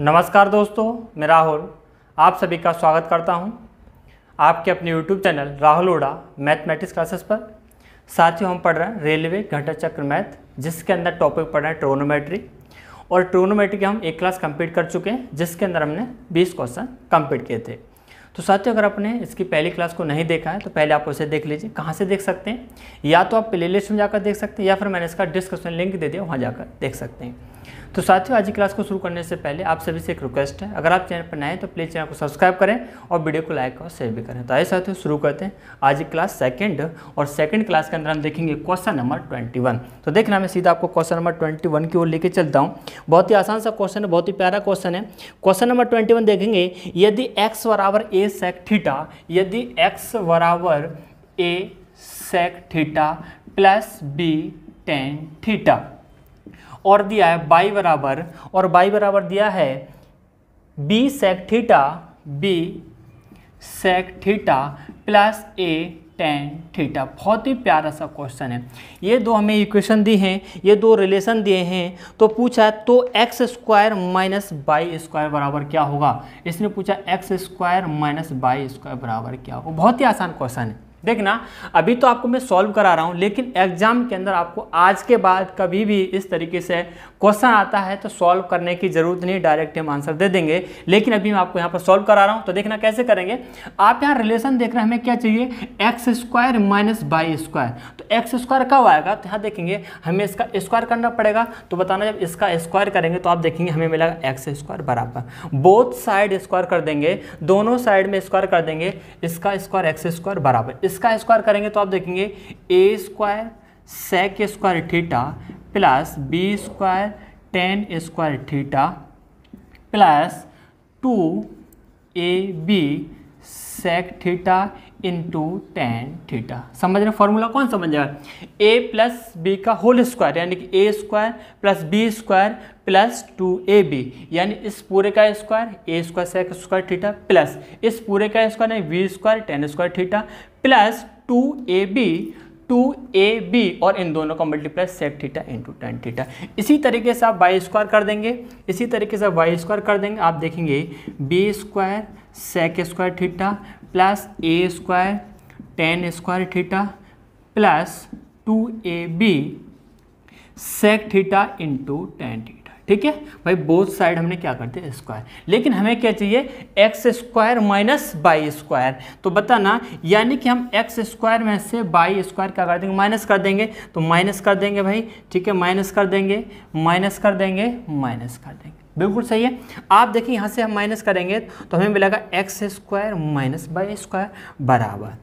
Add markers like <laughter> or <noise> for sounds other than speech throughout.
नमस्कार दोस्तों मैं राहुल आप सभी का स्वागत करता हूं आपके अपने YouTube channel Rahul Oda mathematics classes पर साथ ही हम पढ़ रहे हैं रेलवे घंटा चक्र मैथ जिसके अंदर टॉपिक पढ़ रहे हैं ट्रोनोमेट्री और ट्रोनोमेट्री के हम एक क्लास कंप्लीट कर चुके हैं जिसके अंदर हमने 20 क्वेश्चन कंप्लीट किए थे तो साथियों अगर आपने इसकी पहली क्लास को नहीं देखा है तो पहले आप उसे देख लीजिए कहाँ से देख सकते हैं या तो आप प्ले लिस्ट में जाकर देख सकते हैं या फिर मैंने इसका डिस्क्रिप्शन लिंक दे दिया वहाँ जाकर देख सकते हैं तो साथियों आज की क्लास को शुरू करने से पहले आप सभी से एक रिक्वेस्ट है अगर आप चैनल पर नए तो प्लीज़ चैनल को सब्सक्राइब करें और वीडियो को लाइक और शेयर भी करें तो आइए साथियों शुरू करते हैं आज की क्लास सेकंड और सेकंड क्लास के अंदर हम देखेंगे क्वेश्चन नंबर 21 तो देखना मैं सीधा आपको क्वेश्चन नंबर ट्वेंटी की ओर लेके चलता हूँ बहुत ही आसान सा क्वेश्चन है बहुत ही प्यारा क्वेश्चन है क्वेश्चन नंबर ट्वेंटी देखेंगे यदि एक्स बराबर ए सेक यदि एक्स बराबर A sec plus B tan theta और दिया है बाई बराबर और बाई बराबर दिया है B sec theta B sec theta plus A tan theta बहुत ही प्यारा सा क्वेश्चन है ये दो हमें इक्वेशन दी हैं ये दो रिलेशन दिए हैं तो पूछा है तो X square minus Y square बराबर क्या होगा इसने पूछा X square minus Y square बराबर क्या होगा बहुत ही आसान क्वेश्चन है देखना अभी तो आपको मैं सॉल्व करा रहा हूँ लेकिन एग्जाम के अंदर आपको आज के बाद कभी भी इस तरीके से क्वेश्चन आता है तो सॉल्व करने की जरूरत नहीं डायरेक्ट हम आंसर दे देंगे लेकिन अभी मैं आपको यहाँ पर सॉल्व करा रहा हूँ तो देखना कैसे करेंगे आप यहाँ रिलेशन देख रहे हैं हमें क्या चाहिए X square minus Y square तो एक्स स्क्वायर कब आएगा तो यहाँ देखेंगे हमें इसका स्क्वायर करना पड़ेगा तो बताना जब इसका स्क्वायर करेंगे तो आप देखेंगे हमें मिलेगा एक्स स्क्वायर बराबर बोथ साइड स्क्वायर कर देंगे दोनों साइड में स्क्वायर कर देंगे इसका स्क्वायर एक्स स्क्वायर बराबर इसका स्क्वायर करेंगे तो आप देखेंगे A square sec square theta plus B square tan square theta plus two A B sec theta into tan theta समझ रहे फॉर्मूला कौन समझ जाएगा ए प्लस बी का होल स्क्वायर यानी कि A square plus B square plus two A B यानी इस पूरे का स्क्वायर ए square sec square theta plus इस पूरे का स्क्वायर यानी B square tan square theta plus two A B two A B और इन दोनों का multiply sec theta into tan theta इसी तरीके से आप वाई स्क्वायर कर देंगे इसी तरीके से आप वाई स्क्वायर कर देंगे आप देखेंगे B square sec square theta plus A square tan square theta plus two A B sec theta into tan theta ठीक है भाई बोथ साइड हमने क्या कर दिया स्क्वायर लेकिन हमें क्या चाहिए X square minus Y square तो बताना यानी कि हम एक्स स्क्वायर में से बाई स्क्वायर क्या कर देंगे माइनस कर देंगे तो माइनस कर देंगे भाई ठीक है माइनस कर देंगे माइनस कर देंगे माइनस कर देंगे बिल्कुल सही है आप देखिए यहाँ से हम माइनस करेंगे तो हमें मिलेगा X square minus Y square बराबर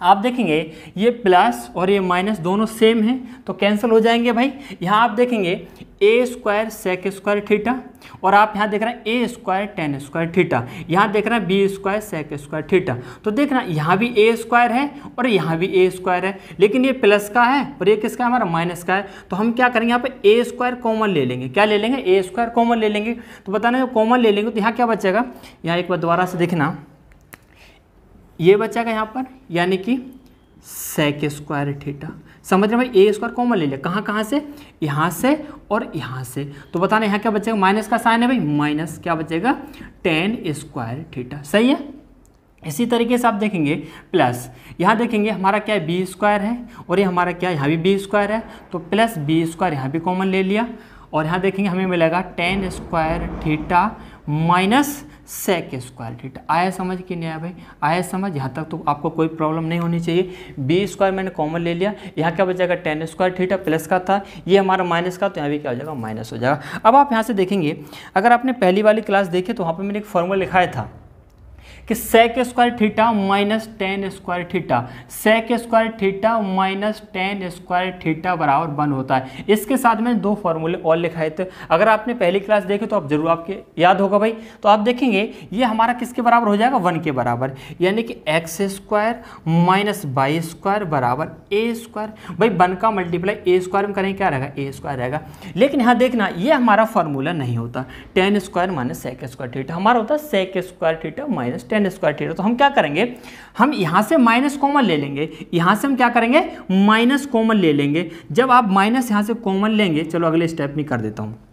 आप देखेंगे ये प्लस और ये माइनस दोनों सेम हैं तो कैंसिल हो जाएंगे भाई यहाँ आप देखेंगे A square sec square theta और आप यहाँ देख रहे हैं ए स्क्वायर टेन स्क्वायर थीटा यहाँ देख रहे हैं B square sec square theta तो देख रहे हैं यहाँ भी ए स्क्वायर है और यहाँ भी ए स्क्वायर है लेकिन ये प्लस का है और ये किसका है हमारा माइनस का है तो हम क्या करेंगे यहाँ पर ए स्क्वायर कॉमन ले लेंगे क्या ले लेंगे ए स्क्वायर कॉमन ले लेंगे तो बताना कॉमन ले लेंगे तो यहाँ क्या बचेगा यहाँ एक बार दोबारा से देखना ये बचेगा यहाँ पर यानी कि सेक स्क्वायर थीटा समझ रहे भाई ए स्क्वायर कॉमन ले लिया कहाँ कहाँ से यहाँ से और यहाँ से तो बताने यहाँ क्या बचेगा माइनस का साइन है भाई माइनस क्या बचेगा टेन स्क्वायर थीटा सही है इसी तरीके से आप देखेंगे प्लस यहाँ देखेंगे हमारा क्या है बी स्क्वायर है और ये हमारा क्या है यहाँ भी बी स्क्वायर है तो प्लस बी स्क्वायर यहाँ भी कॉमन ले लिया और यहाँ देखेंगे हमें मिलेगा tan square theta minus sec square theta आया समझ के नहीं आया भाई आया समझ यहाँ तक तो आपको कोई प्रॉब्लम नहीं होनी चाहिए बी स्क्वायर मैंने कॉमन ले लिया यहाँ क्या बचेगा टेन स्क्वायर थीटा प्लस का था ये हमारा माइनस का तो यहाँ भी क्या हो जाएगा माइनस हो जाएगा अब आप यहाँ से देखेंगे अगर आपने पहली वाली क्लास देखी तो वहाँ पर मैंने एक फॉर्मूला लिखाया था कि sec square theta minus tan square theta sec square theta minus tan square theta बराबर वन होता है इसके साथ में दो फॉर्मूले और लिखाए थे अगर आपने पहली क्लास देखी तो आप जरूर आपके याद होगा भाई तो आप देखेंगे ये हमारा किसके बराबर हो जाएगा वन के बराबर यानी कि x square minus Y square बराबर ए स्क्वायर भाई वन का मल्टीप्लाई ए स्क्वायर में करेंगे क्या रहेगा ए स्क्वायर रहेगा लेकिन यहाँ देखना ये हमारा फॉर्मूला नहीं होता tan square minus sec square theta हमारा होता है sec square theta minus tan tan square theta तो हम क्या करेंगे हम यहाँ से माइनस कॉमन ले लेंगे यहाँ से हम क्या करेंगे माइनस कॉमन ले लेंगे जब आप माइनस यहाँ से कॉमन लेंगे चलो अगले स्टेप में कर देता हूँ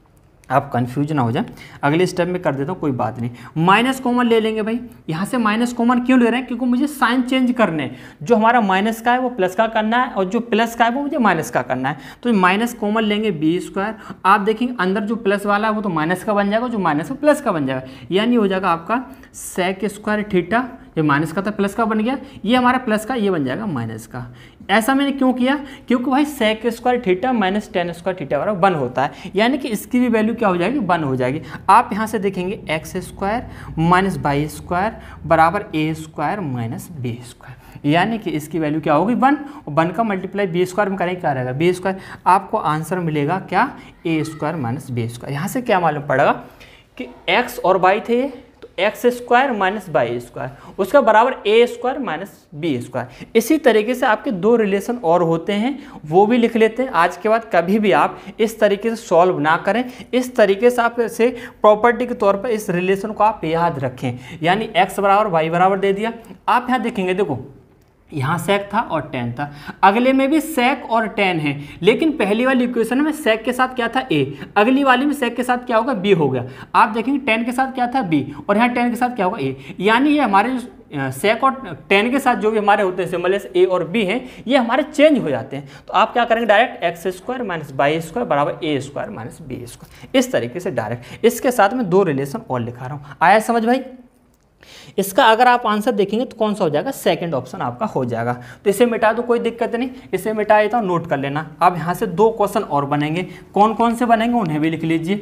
आप कंफ्यूज ना हो जाए अगले स्टेप में कर देता हूँ कोई बात नहीं माइनस कॉमन ले लेंगे भाई यहाँ से माइनस कॉमन क्यों ले रहे हैं क्योंकि मुझे साइन चेंज करने जो हमारा माइनस का है वो प्लस का करना है और जो प्लस का है वो मुझे माइनस का करना है तो माइनस कॉमन लेंगे बी स्क्वायर आप देखेंगे अंदर जो प्लस वाला है वो तो माइनस का बन जाएगा जो माइनस वो प्लस का बन जाएगा यानी हो जाएगा आपका सेक स्क्वायर ठीठा ये माइनस का था प्लस का बन गया ये हमारा प्लस का ये बन जाएगा माइनस का ऐसा मैंने क्यों किया क्योंकि भाई sec square theta minus tan square theta बराबर वन होता है यानी कि इसकी भी वैल्यू क्या हो जाएगी वन हो जाएगी आप यहाँ से देखेंगे X square minus Y square बराबर A square minus B square यानी कि इसकी वैल्यू क्या होगी वन वन का मल्टीप्लाई बी स्क्वायर में करेंगे क्या रहेगा बी स्क्वायर आपको आंसर मिलेगा क्या A square minus B square यहाँ से क्या मालूम पड़ेगा कि एक्स और बाई थे X square minus Y square उसका बराबर A square minus B square इसी तरीके से आपके दो रिलेशन और होते हैं वो भी लिख लेते हैं आज के बाद कभी भी आप इस तरीके से सॉल्व ना करें इस तरीके से आप इसे प्रॉपर्टी के तौर पर इस रिलेशन को आप याद रखें यानी एक्स बराबर वाई बराबर दे दिया आप यहाँ देखेंगे देखो यहाँ sec था और tan था अगले में भी sec और tan है लेकिन पहली वाली इक्वेशन में sec के साथ क्या था a अगली वाली में sec के साथ क्या होगा b हो गया आप देखेंगे tan के साथ क्या था b और यहाँ tan के साथ क्या होगा a यानी ये हमारे सेक और टेन के साथ जो भी हमारे होते हैं सिमलेस ए और बी हैं ये हमारे चेंज हो जाते हैं तो आप क्या करेंगे direct X square minus Y square बराबर A square minus B square इस तरीके से डायरेक्ट इसके साथ में दो रिलेशन और लिखा रहा हूँ आया समझ भाई इसका अगर आप आंसर देखेंगे तो कौन सा हो जाएगा सेकंड ऑप्शन आपका हो जाएगा तो इसे मिटा दो कोई दिक्कत नहीं इसे मिटा देता तो हूँ नोट कर लेना आप यहाँ से दो क्वेश्चन और बनेंगे कौन कौन से बनेंगे उन्हें भी लिख लीजिए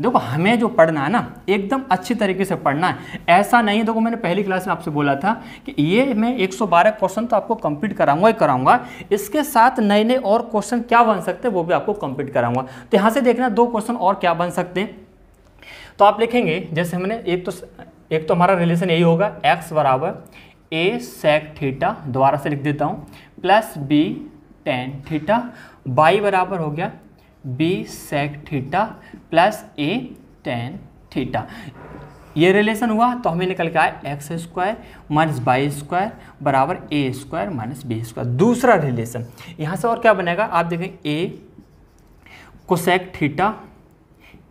देखो हमें जो पढ़ना है ना एकदम अच्छी तरीके से पढ़ना है ऐसा नहीं देखो मैंने पहली क्लास में आपसे बोला था कि ये मैं 112 क्वेश्चन तो आपको कंप्लीट कराऊंगा ही कराऊंगा इसके साथ नए नए और क्वेश्चन क्या बन सकते हैं वो भी आपको कंप्लीट कराऊंगा तो यहाँ से देखना दो क्वेश्चन और क्या बन सकते हैं तो आप लिखेंगे जैसे हमने एक तो एक तो हमारा रिलेशन यही होगा एक्स बराबर ए सेक थीटा दोबारा से लिख देता हूँ plus B tan theta Y बराबर हो गया B sec theta plus A tan theta ये रिलेशन हुआ तो हमें निकल के आया X square minus Y square बराबर A square minus B square दूसरा रिलेशन यहाँ से और क्या बनेगा आप देखें A cosec theta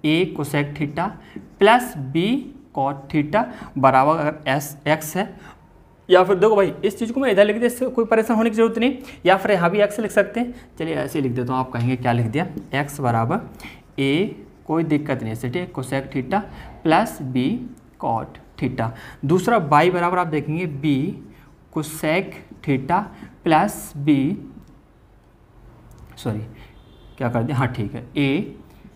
A cosec theta plus B cot theta बराबर अगर एस एक्स है या फिर देखो भाई इस चीज़ को मैं इधर लिख दिया इससे कोई परेशान होने की जरूरत नहीं या फिर यहाँ भी एक्स लिख सकते हैं चलिए ऐसे लिख देता हूँ आप कहेंगे क्या लिख दिया एक्स बराबर ए कोई दिक्कत नहीं है ठीक cosec theta plus B cot theta दूसरा बाई बराबर आप देखेंगे B cosec theta plus B sorry क्या कर दिया हाँ ठीक है ए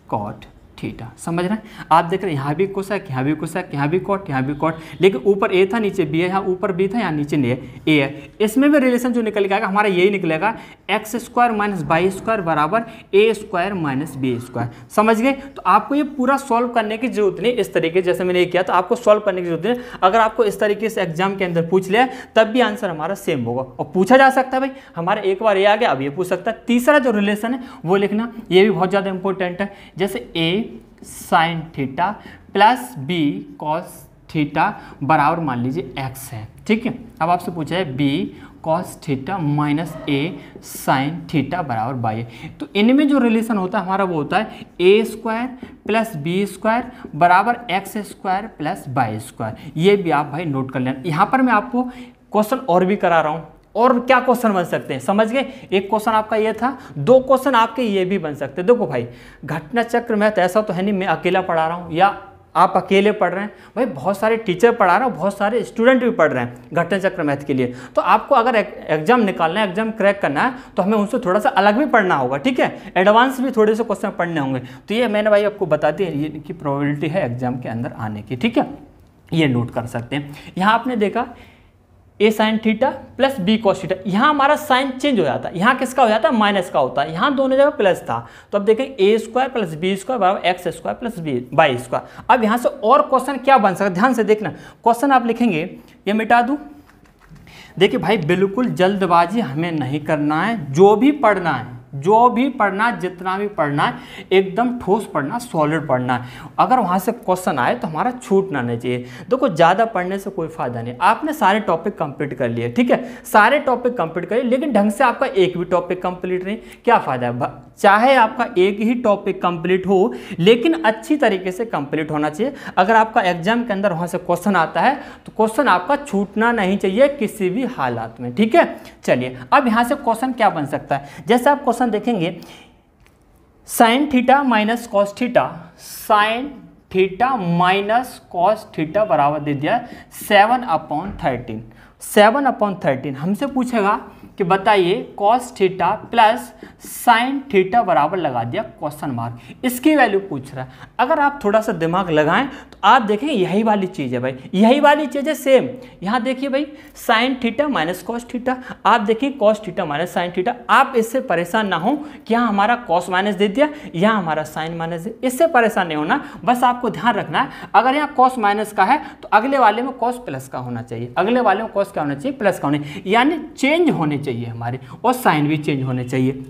कॉट थीटा समझ रहे हैं आप देख रहे हैं यहाँ भी कोशक यहाँ भी कोशक यहाँ भी कॉट यहाँ भी कॉट लेकिन ऊपर ए था नीचे बी है यहाँ ऊपर बी था यहाँ नीचे नहीं है ए है इसमें भी रिलेशन जो निकल के आएगा हमारा यही निकलेगा X square minus Y square बराबर A square minus B square समझ गए तो आपको ये पूरा सॉल्व करने की जरूरत नहीं इस तरीके जैसे मैंने ये किया तो आपको सॉल्व करने की जरूरत नहीं अगर आपको इस तरीके से एग्जाम के अंदर पूछ लिया तब भी आंसर हमारा सेम होगा और पूछा जा सकता है भाई हमारा एक बार ये आ गया अब ये पूछ सकता है तीसरा जो रिलेशन है वो लिखना ये भी बहुत ज़्यादा इंपॉर्टेंट है जैसे A sine theta plus B cos theta बराबर मान लीजिए एक्स है ठीक है अब आपसे पूछा है B cos theta minus A sine theta बराबर बाई ए तो इनमें जो रिलेशन होता है हमारा वो होता है A square plus B square बराबर X square plus Y square ये भी आप भाई नोट कर लेना यहाँ पर मैं आपको क्वेश्चन और भी करा रहा हूँ और क्या क्वेश्चन बन सकते हैं समझ गए एक क्वेश्चन आपका ये था दो क्वेश्चन आपके ये भी बन सकते हैं देखो भाई घटना चक्र में तो ऐसा तो है नहीं मैं अकेला पढ़ा रहा हूँ या आप अकेले पढ़ रहे हैं भाई बहुत सारे टीचर पढ़ा रहे हैं बहुत सारे स्टूडेंट भी पढ़ रहे हैं घटना चक्र मैथ के लिए तो आपको अगर एग्जाम निकालना है एग्जाम क्रैक करना है तो हमें उनसे थोड़ा सा अलग भी पढ़ना होगा ठीक है एडवांस भी थोड़े से क्वेश्चन पढ़ने होंगे तो ये मैंने भाई आपको बता ये की प्रॉबिलिटी है एग्जाम के अंदर आने की ठीक है ये नोट कर सकते हैं यहाँ आपने देखा A sine theta plus B cos theta यहाँ हमारा साइन चेंज हो जाता है यहाँ किसका हो जाता है माइनस का होता है यहाँ दोनों जगह प्लस था तो अब देखें A square plus B square बराबर X square plus B Y square अब यहाँ से और क्वेश्चन क्या बन सकता है ध्यान से देखना क्वेश्चन आप लिखेंगे ये मिटा दूँ देखिए भाई बिल्कुल जल्दबाजी हमें नहीं करना है जो भी पढ़ना है जो भी पढ़ना है जितना भी पढ़ना है एकदम ठोस पढ़ना सॉलिड पढ़ना है अगर वहाँ से क्वेश्चन आए तो हमारा छूटना नहीं चाहिए देखो ज़्यादा पढ़ने से कोई फ़ायदा नहीं आपने सारे टॉपिक कंप्लीट कर लिए ठीक है सारे टॉपिक कंप्लीट करिए लेकिन ढंग से आपका एक भी टॉपिक कंप्लीट नहीं क्या फ़ायदा है चाहे आपका एक ही टॉपिक कंप्लीट हो लेकिन अच्छी तरीके से कंप्लीट होना चाहिए अगर आपका एग्जाम के अंदर वहाँ से क्वेश्चन आता है तो क्वेश्चन आपका छूटना नहीं चाहिए किसी भी हालात में ठीक है चलिए अब यहाँ से क्वेश्चन क्या बन सकता है जैसे आप क्वेश्चन देखेंगे sine theta minus cos theta sine theta minus cos theta बराबर दे दिया seven upon thirteen seven upon thirteen हमसे पूछेगा कि बताइए cos theta plus sine theta बराबर लगा दिया क्वेश्चन मार्क इसकी वैल्यू पूछ रहा है अगर आप थोड़ा सा दिमाग लगाएं तो आप देखें यही वाली चीज़ है भाई यही वाली चीज़ है सेम यहाँ देखिए भाई sine theta minus cos theta आप देखिए cos theta minus sine theta आप इससे परेशान ना हो कि हमारा कॉस माइनस दे दिया यहाँ हमारा साइन माइनस दे इससे परेशान नहीं होना बस आपको ध्यान रखना है अगर यहाँ कॉस माइनस का है तो अगले वाले में कॉस प्लस का होना चाहिए अगले वाले में कॉस क्या होना चाहिए प्लस का होना चाहिए यानी चेंज होने चाहिए हमारे और साइन भी चेंज होने चाहिए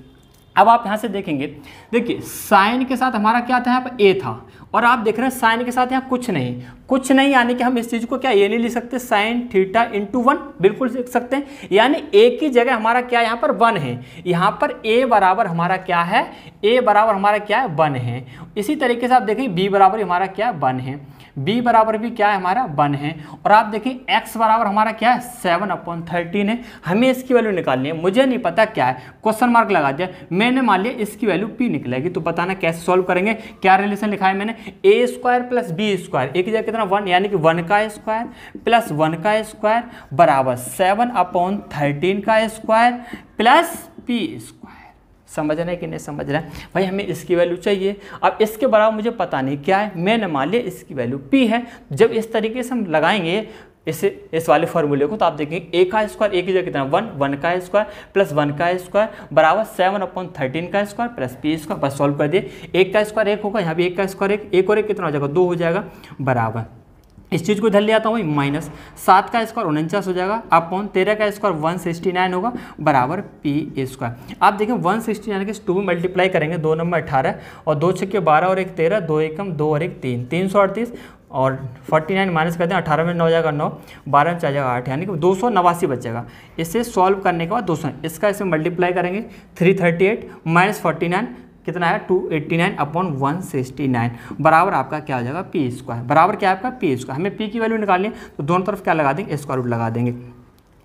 अब आप यहाँ से देखेंगे देखिए साइन के साथ हमारा क्या था यहाँ पर ए था और आप देख रहे हैं साइन के साथ यहाँ कुछ नहीं कुछ नहीं यानी कि हम इस चीज़ को क्या ये नहीं लिख सकते साइन थीटा इंटू वन बिल्कुल लिख सकते हैं यानी ए की जगह हमारा क्या यहाँ पर वन है यहाँ पर ए बराबर हमारा क्या है ए बराबर हमारा क्या है वन है इसी तरीके से आप देखिए बी बराबर हमारा क्या है वन है बी बराबर भी क्या है हमारा वन है और आप देखें एक्स बराबर हमारा क्या है सेवन अपॉन थर्टीन है हमें इसकी वैल्यू निकालनी है मुझे नहीं पता क्या है क्वेश्चन मार्क लगा दिया मैंने मान लिया इसकी वैल्यू पी निकलेगी तो बताना कैसे सॉल्व करेंगे क्या रिलेशन लिखा है मैंने A square plus B square एक जगह कितना वन यानी कि वन का स्क्वायर प्लस वन का स्क्वायर बराबर सेवन अपॉन थर्टीन का स्क्वायर प्लस पी स्क्वायर समझ रहे हैं कि नहीं समझ रहे हैं भाई हमें इसकी वैल्यू चाहिए अब इसके बराबर मुझे पता नहीं क्या है मैंने मान लिया इसकी वैल्यू पी है जब इस तरीके से हम लगाएंगे इस इस वाले फॉर्मूले को तो आप देखेंगे ए का स्क्वायर ए की जगह कितना वन वन का स्क्वायर प्लस वन का स्क्वायर बराबर सेवन अपॉन थर्टीन का स्क्वायर प्लस पी स्क्वायर बस सॉल्व कर दिए एक का स्क्वायर एक होगा यहाँ भी एक का स्क्वायर एक एक और एक कितना हो जाएगा दो हो जाएगा बराबर इस चीज़ को धर ले आता हूँ माइनस सात का स्क्वायर उनचास हो जाएगा अपॉन तेरह का स्क्वायर वन सिक्सटी नाइन होगा बराबर पी स्क्वायर आप देखें वन सिक्सटी नाइन के टू में मल्टीप्लाई करेंगे दो नंबर अठारह और दो छक्के बारह और एक तेरह दो एकम दो और एक तीन तीन सौ अड़तीस और 49 माइनस करते हैं अठारह में नौ जाएगा नौ बारह में चार जाएगा आठ यानी कि दो सौ नवासी बचेगा इसे सॉल्व करने के बाद दो सौ इसका इसे मल्टीप्लाई करेंगे three thirty eight minus forty nine कितना है two eighty nine upon one sixty nine बराबर आपका क्या हो जाएगा पी स्क्वायर बराबर क्या आपका पी स्क्वायर हमें पी की वैल्यू निकालनी है तो दोनों तरफ क्या लगा देंगे स्क्वायर रूट लगा देंगे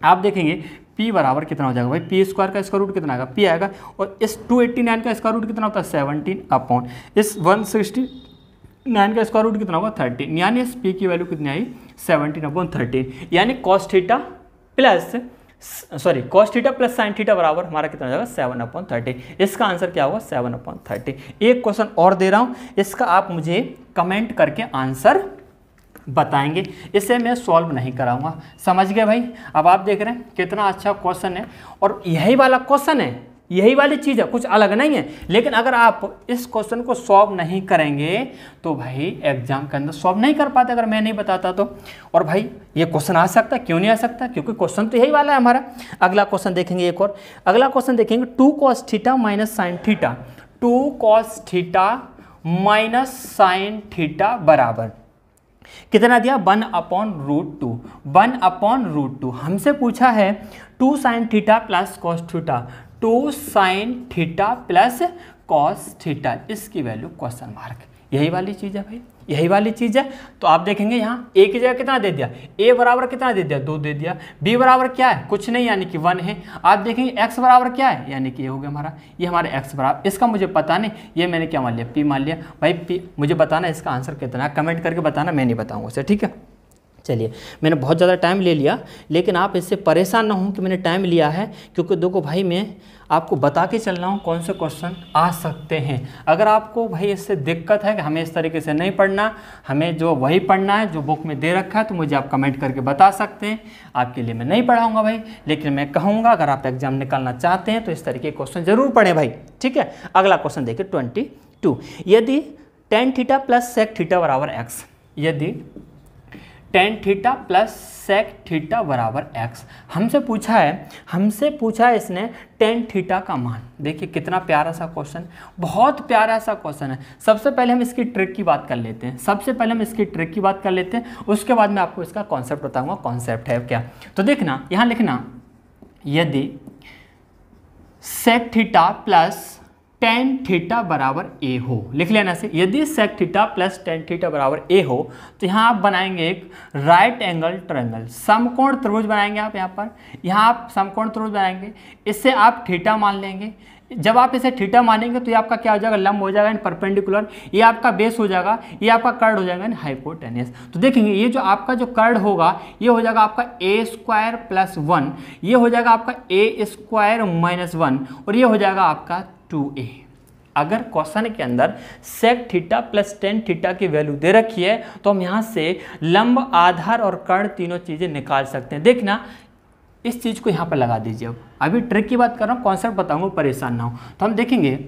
आप देखेंगे पी बराबर कितना हो जाएगा भाई पी स्क्वायर का स्क्वायर रूट कितना आएगा पी आएगा और इस 289 का स्क्वायर रूट कितना होता है 17 अपॉन इस 160 नाइन का स्क्वायर रूट कितना होगा थर्टीन यानी इस पी की वैल्यू कितनी आई सेवनटीन अपॉन थर्टीन यानी cos theta plus sorry cos theta plus sine theta बराबर हमारा कितना जाएगा सेवन अपॉन थर्टी इसका आंसर क्या होगा सेवन अपॉन थर्टी एक क्वेश्चन और दे रहा हूँ इसका आप मुझे कमेंट करके आंसर बताएंगे इसे मैं सॉल्व नहीं कराऊंगा समझ गए भाई अब आप देख रहे हैं कितना अच्छा क्वेश्चन है और यही वाला क्वेश्चन है यही वाली चीज़ है कुछ अलग नहीं है लेकिन अगर आप इस क्वेश्चन को सॉल्व नहीं करेंगे तो भाई एग्जाम के अंदर सॉल्व नहीं कर पाते अगर मैं नहीं बताता तो और भाई ये क्वेश्चन आ सकता क्यों नहीं आ सकता क्योंकि क्वेश्चन तो यही वाला है हमारा अगला क्वेश्चन देखेंगे एक और अगला क्वेश्चन देखेंगे two cos theta minus sine theta two cos theta minus sine theta बराबर कितना दिया one upon root two one upon root two हमसे पूछा है two sine theta plus cos theta two sine theta plus cos theta इसकी value question mark यही वाली चीज़ है भाई यही वाली चीज़ है तो आप देखेंगे यहाँ ए की जगह कितना दे दिया ए बराबर कितना दे दिया दो दे दिया बी बराबर क्या है कुछ नहीं यानी कि वन है आप देखेंगे एक्स बराबर क्या है यानी कि ये हो गया हमारा ये हमारा एक्स बराबर इसका मुझे पता नहीं ये मैंने क्या मान लिया पी मान लिया भाई पी मुझे बताना इसका आंसर कितना है कमेंट करके बताना मैं नहीं बताऊँगा उसे ठीक है चलिए मैंने बहुत ज़्यादा टाइम ले लिया लेकिन आप इससे परेशान ना हों कि मैंने टाइम लिया है क्योंकि देखो भाई मैं आपको बता के चल रहा हूँ कौन से क्वेश्चन आ सकते हैं अगर आपको भाई इससे दिक्कत है कि हमें इस तरीके से नहीं पढ़ना हमें जो वही पढ़ना है जो बुक में दे रखा है तो मुझे आप कमेंट करके बता सकते हैं आपके लिए मैं नहीं पढ़ाऊँगा भाई लेकिन मैं कहूँगा अगर आप एग्जाम निकालना चाहते हैं तो इस तरीके के क्वेश्चन ज़रूर पढ़ें भाई ठीक है अगला क्वेश्चन देखिए ट्वेंटी यदि tan theta plus sec theta बराबर एक्स यदि tan theta plus sec theta बराबर एक्स हमसे पूछा है हमसे पूछा है इसने टेन थीटा का मान देखिए कितना प्यारा सा क्वेश्चन बहुत प्यारा सा क्वेश्चन है सबसे पहले हम इसकी ट्रिक की बात कर लेते हैं सबसे पहले हम इसकी ट्रिक की बात कर लेते हैं उसके बाद मैं आपको इसका कॉन्सेप्ट बताऊंगा कॉन्सेप्ट है क्या तो देखना यहाँ लिखना यदि sec theta plus tan theta बराबर ए हो लिख लेना से यदि sec theta plus tan theta बराबर ए हो तो यहाँ आप बनाएंगे एक राइट एंगल ट्रायंगल समकोण त्रिभुज बनाएंगे आप यहाँ पर यहाँ आप समकोण त्रिभुज बनाएंगे इससे आप थीटा मान लेंगे जब आप इसे थीटा मानेंगे तो ये आपका क्या हो जाएगा लंब हो जाएगा एंड परपेंडिकुलर ये आपका बेस हो जाएगा ये आपका कर्ड हो जाएगा एंड हाइपोटेनियस तो देखेंगे ये जो आपका जो कर्ड होगा ये हो जाएगा आपका ए स्क्वायर प्लस वन ये हो जाएगा आपका ए स्क्वायर माइनस वन और ये हो जाएगा आपका टू ए अगर क्वेश्चन के अंदर sec theta plus tan theta की वैल्यू दे रखी है तो हम यहाँ से लंब आधार और कर्ण तीनों चीज़ें निकाल सकते हैं देखना इस चीज़ को यहाँ पर लगा दीजिए अब अभी ट्रिक की बात कर रहा हूँ कॉन्सेप्ट बताऊँगा परेशान ना हो तो हम देखेंगे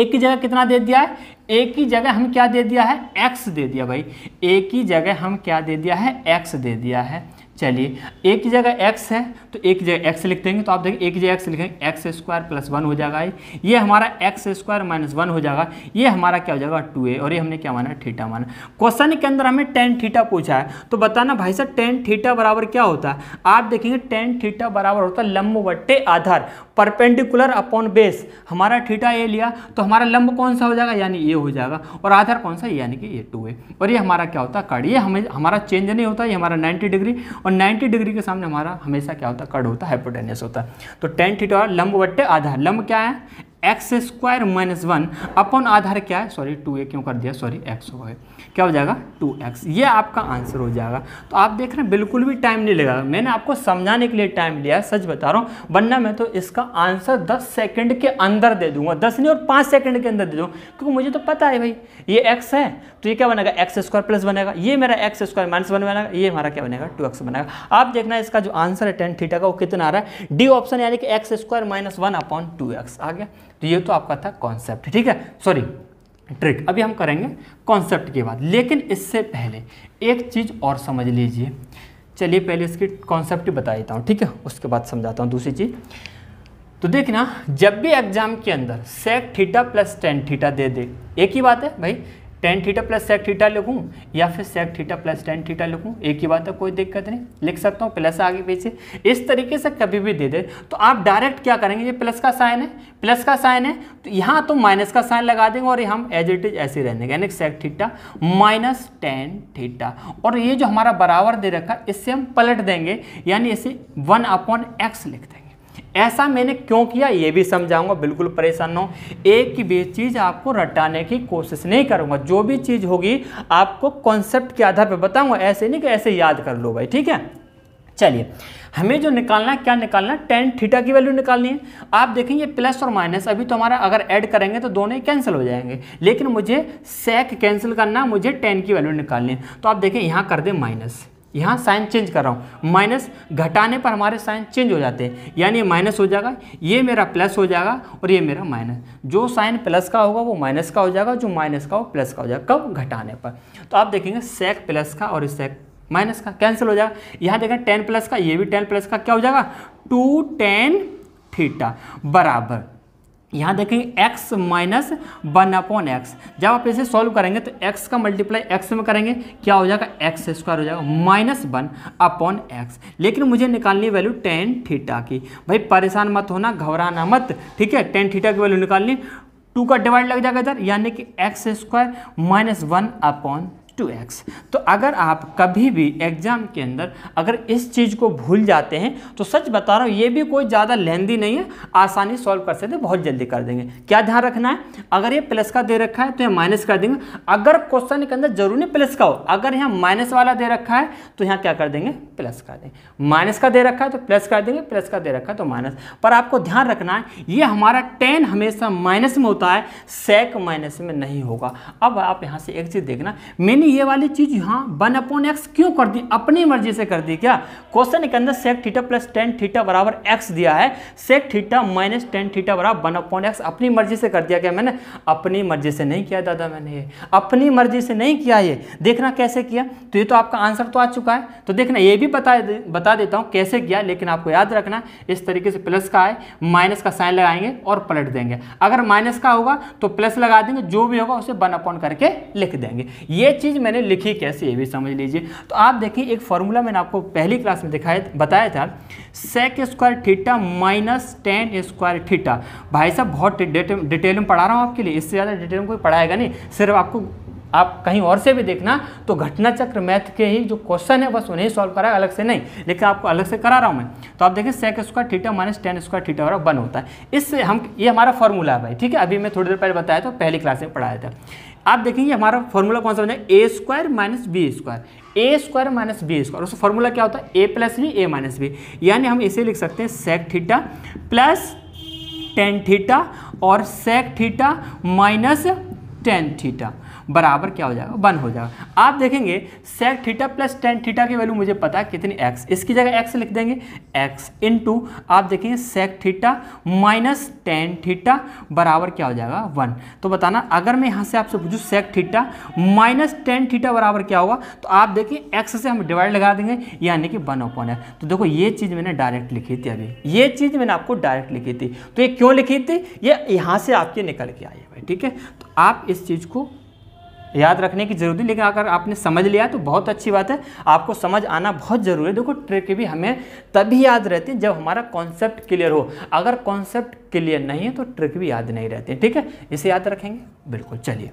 एक की जगह कितना दे दिया है एक की जगह हम क्या दे दिया है एक्स दे दिया भाई एक की जगह हम क्या दे दिया है एक्स दे दिया है चलिए एक की जगह x है तो एक की जगह x लिख देंगे तो आप देखिए एक जगह x लिखेंगे एक्स स्क्वायर प्लस वन हो जाएगा ये हमारा एक्स स्क्वायर माइनस वन हो जाएगा ये हमारा क्या हो जाएगा टू ए और ये हमने क्या माना थीटा माना क्वेश्चन के अंदर हमें टेन थीटा पूछा है तो बताना भाई साहब टेन थीटा बराबर क्या होता है आप देखेंगे टेन थीटा बराबर होता है लंब वट्टे आधार परपेंडिकुलर अपॉन बेस हमारा थीटा ए लिया तो हमारा लंब कौन सा हो जाएगा यानी ये हो जाएगा और आधार कौन सा यानी कि ये टू ए और ये हमारा क्या होता है कार्ड ये हमें हमारा चेंज नहीं होता ये हमारा नाइन्टी डिग्री और और 90 डिग्री के सामने हमारा हमेशा क्या होता है कड होता है हाइपोटेनियस होता है तो टेन थीटा और लंब बट्टे आधार लंब क्या है x square minus one upon आधार क्या है सॉरी टू ए क्यों कर दिया सॉरी एक्स हो गए क्या हो जाएगा 2x ये आपका आंसर हो जाएगा तो आप देख रहे हैं बिल्कुल भी टाइम नहीं लगा मैंने आपको समझाने के लिए टाइम लिया है सच बता रहा हूँ वरना मैं तो इसका आंसर 10 सेकंड के अंदर दे दूंगा 10 नहीं और 5 सेकंड के अंदर दे दूंगा क्योंकि मुझे तो पता है भाई ये x है तो ये क्या बनेगा एक्स स्क्वायर प्लस बनेगा ये मेरा एक्स स्क्वायर माइनस वन बनेगा ये हमारा क्या बनेगा टू बनेगा आप देखना इसका जो आंसर है टेन थीटा का वो कितना आ रहा है डी ऑप्शन यानी कि x square minus one upon two x आ गया तो ये तो आपका था कॉन्सेप्ट ठीक है सॉरी ट्रिक अभी हम करेंगे कॉन्सेप्ट के बाद लेकिन इससे पहले एक चीज़ और समझ लीजिए चलिए पहले इसकी कॉन्सेप्ट बता देता हूँ ठीक है उसके बाद समझाता हूँ दूसरी चीज़ तो देखना जब भी एग्जाम के अंदर sec theta plus tan theta दे दे एक ही बात है भाई tan theta plus sec theta लिखूँ या फिर sec theta plus tan theta लिखूँ एक ही बात है कोई दिक्कत नहीं लिख सकता हूँ प्लस आगे पीछे इस तरीके से कभी भी दे दे तो आप डायरेक्ट क्या करेंगे ये प्लस का साइन है प्लस का साइन है तो यहाँ तो माइनस का साइन लगा देंगे और ये हम एज इट इज ऐसे रहने यानी sec theta minus tan theta और ये जो हमारा बराबर दे रखा इससे हम पलट देंगे यानी इसे वन अपॉन एक्स लिख देंगे ऐसा मैंने क्यों किया ये भी समझाऊंगा बिल्कुल परेशान ना हो एक भी चीज़ आपको रटाने की कोशिश नहीं करूंगा जो भी चीज़ होगी आपको कॉन्सेप्ट के आधार पर बताऊंगा ऐसे नहीं कि ऐसे याद कर लो भाई ठीक है चलिए हमें जो निकालना है क्या निकालना है टेन थीटा की वैल्यू निकालनी है आप देखेंगे प्लस और माइनस अभी तो हमारा अगर ऐड करेंगे तो दोनों ही कैंसिल हो जाएंगे लेकिन मुझे सेक कैंसिल करना मुझे टेन की वैल्यू निकालनी है तो आप देखें यहाँ कर दें माइनस यहाँ साइन चेंज कर रहा हूँ माइनस घटाने पर हमारे साइन चेंज हो जाते हैं यानी माइनस हो जाएगा ये मेरा प्लस हो जाएगा और ये मेरा माइनस जो साइन प्लस का होगा वो माइनस का हो जाएगा जो माइनस का हो प्लस का हो जाएगा कब घटाने पर तो आप देखेंगे सेक प्लस का और सेक माइनस का कैंसिल हो जाएगा यहाँ देखें टेन प्लस का ये भी टेन प्लस का क्या हो जाएगा टू टेन थीटा बराबर यहाँ देखेंगे x minus one upon x जब आप इसे सॉल्व करेंगे तो x का मल्टीप्लाई x में करेंगे क्या हो जाएगा एक्स स्क्वायर हो जाएगा माइनस वन अपॉन एक्स लेकिन मुझे निकालनी है वैल्यू टेन थीटा की भाई परेशान मत होना घबराना मत ठीक है टेन थीटा की वैल्यू निकालनी टू का डिवाइड लग जाएगा इधर यानी कि x square minus one upon two x तो अगर आप कभी भी एग्ज़ाम के अंदर अगर इस चीज़ को भूल जाते हैं तो सच बता रहा हूँ ये भी कोई ज़्यादा लेंदी नहीं है आसानी सॉल्व कर सकते बहुत जल्दी कर देंगे क्या ध्यान रखना है अगर ये प्लस का दे रखा है तो यहाँ माइनस कर देंगे अगर क्वेश्चन के अंदर जरूरी प्लस का हो अगर यहाँ माइनस वाला दे रखा है तो यहाँ क्या कर देंगे प्लस कर देंगे माइनस का दे रखा है तो प्लस कर देंगे प्लस का दे रखा है तो माइनस पर आपको ध्यान रखना है ये हमारा टेन हमेशा माइनस में होता है सेक माइनस में नहीं होगा अब आप यहाँ से एक चीज़ देखना मीन मैंने ये वाली चीज़ यहाँ वन अपॉन एक्स क्यों कर दी अपनी मर्जी से कर दी क्या क्वेश्चन के अंदर sec theta plus tan theta बराबर एक्स दिया है sec theta minus tan theta बराबर वन अपॉन एक्स अपनी मर्जी से कर दिया क्या मैंने अपनी मर्जी से नहीं किया दादा मैंने ये अपनी मर्जी से नहीं किया ये देखना कैसे किया तो ये तो आपका आंसर तो आ चुका है तो देखना ये भी बता बता देता हूँ कैसे किया लेकिन आपको याद रखना इस तरीके से प्लस का है माइनस का साइन लगाएंगे और पलट देंगे अगर माइनस का होगा तो प्लस लगा देंगे जो भी होगा उसे वन अपॉन करके लिख देंगे ये चीज़ चीज़ मैंने लिखी कैसे ये भी समझ लीजिए तो आप देखिए एक फॉर्मूला मैंने आपको पहली क्लास में दिखाया बताया था sec square theta minus tan square theta भाई साहब बहुत डिटेल में पढ़ा रहा हूँ आपके लिए इससे ज़्यादा डिटेल में कोई पढ़ाएगा नहीं सिर्फ आपको आप कहीं और से भी देखना तो घटना चक्र मैथ के ही जो क्वेश्चन है बस उन्हें सॉल्व करा अलग से नहीं लेकिन आपको अलग से करा रहा हूं मैं तो आप देखिए sec square theta minus tan square theta वाला वन होता है इससे हम ये हमारा फॉर्मूला है भाई ठीक है अभी मैं थोड़ी देर पहले बताया था पहली क्लास में पढ़ाया था आप देखेंगे हमारा फॉर्मूला कौन सा बन जाएगा ए स्क्वायर माइनस बी स्क्वायर ए स्क्वायर माइनस बी स्क्वायर उसका फॉर्मूला क्या होता है ए प्लस बी ए माइनस बी यानी हम इसे लिख सकते हैं sec theta plus tan theta और sec theta minus tan theta बराबर क्या हो जाएगा वन हो जाएगा आप देखेंगे sec theta plus tan theta की वैल्यू मुझे पता है कितनी एक्स इसकी जगह एक्स लिख देंगे एक्स इन आप देखेंगे sec theta minus tan theta बराबर क्या हो जाएगा वन तो बताना अगर मैं यहाँ से आपसे पूछूँ sec theta minus tan theta बराबर क्या होगा तो आप देखिए एक्स से हम डिवाइड लगा देंगे यानी कि वन ओपन एक्स तो देखो ये चीज़ मैंने डायरेक्ट लिखी थी अभी ये चीज़ मैंने आपको डायरेक्ट लिखी थी तो ये क्यों लिखी थी ये यहाँ से आपके निकल के आई है भाई ठीक है तो आप इस चीज़ को याद रखने की जरूरत है लेकिन अगर आपने समझ लिया तो बहुत अच्छी बात है आपको समझ आना बहुत ज़रूरी है देखो ट्रिक भी हमें तभी याद रहती है जब हमारा कॉन्सेप्ट क्लियर हो अगर कॉन्सेप्ट क्लियर नहीं है तो ट्रिक भी याद नहीं रहती ठीक है इसे याद रखेंगे बिल्कुल चलिए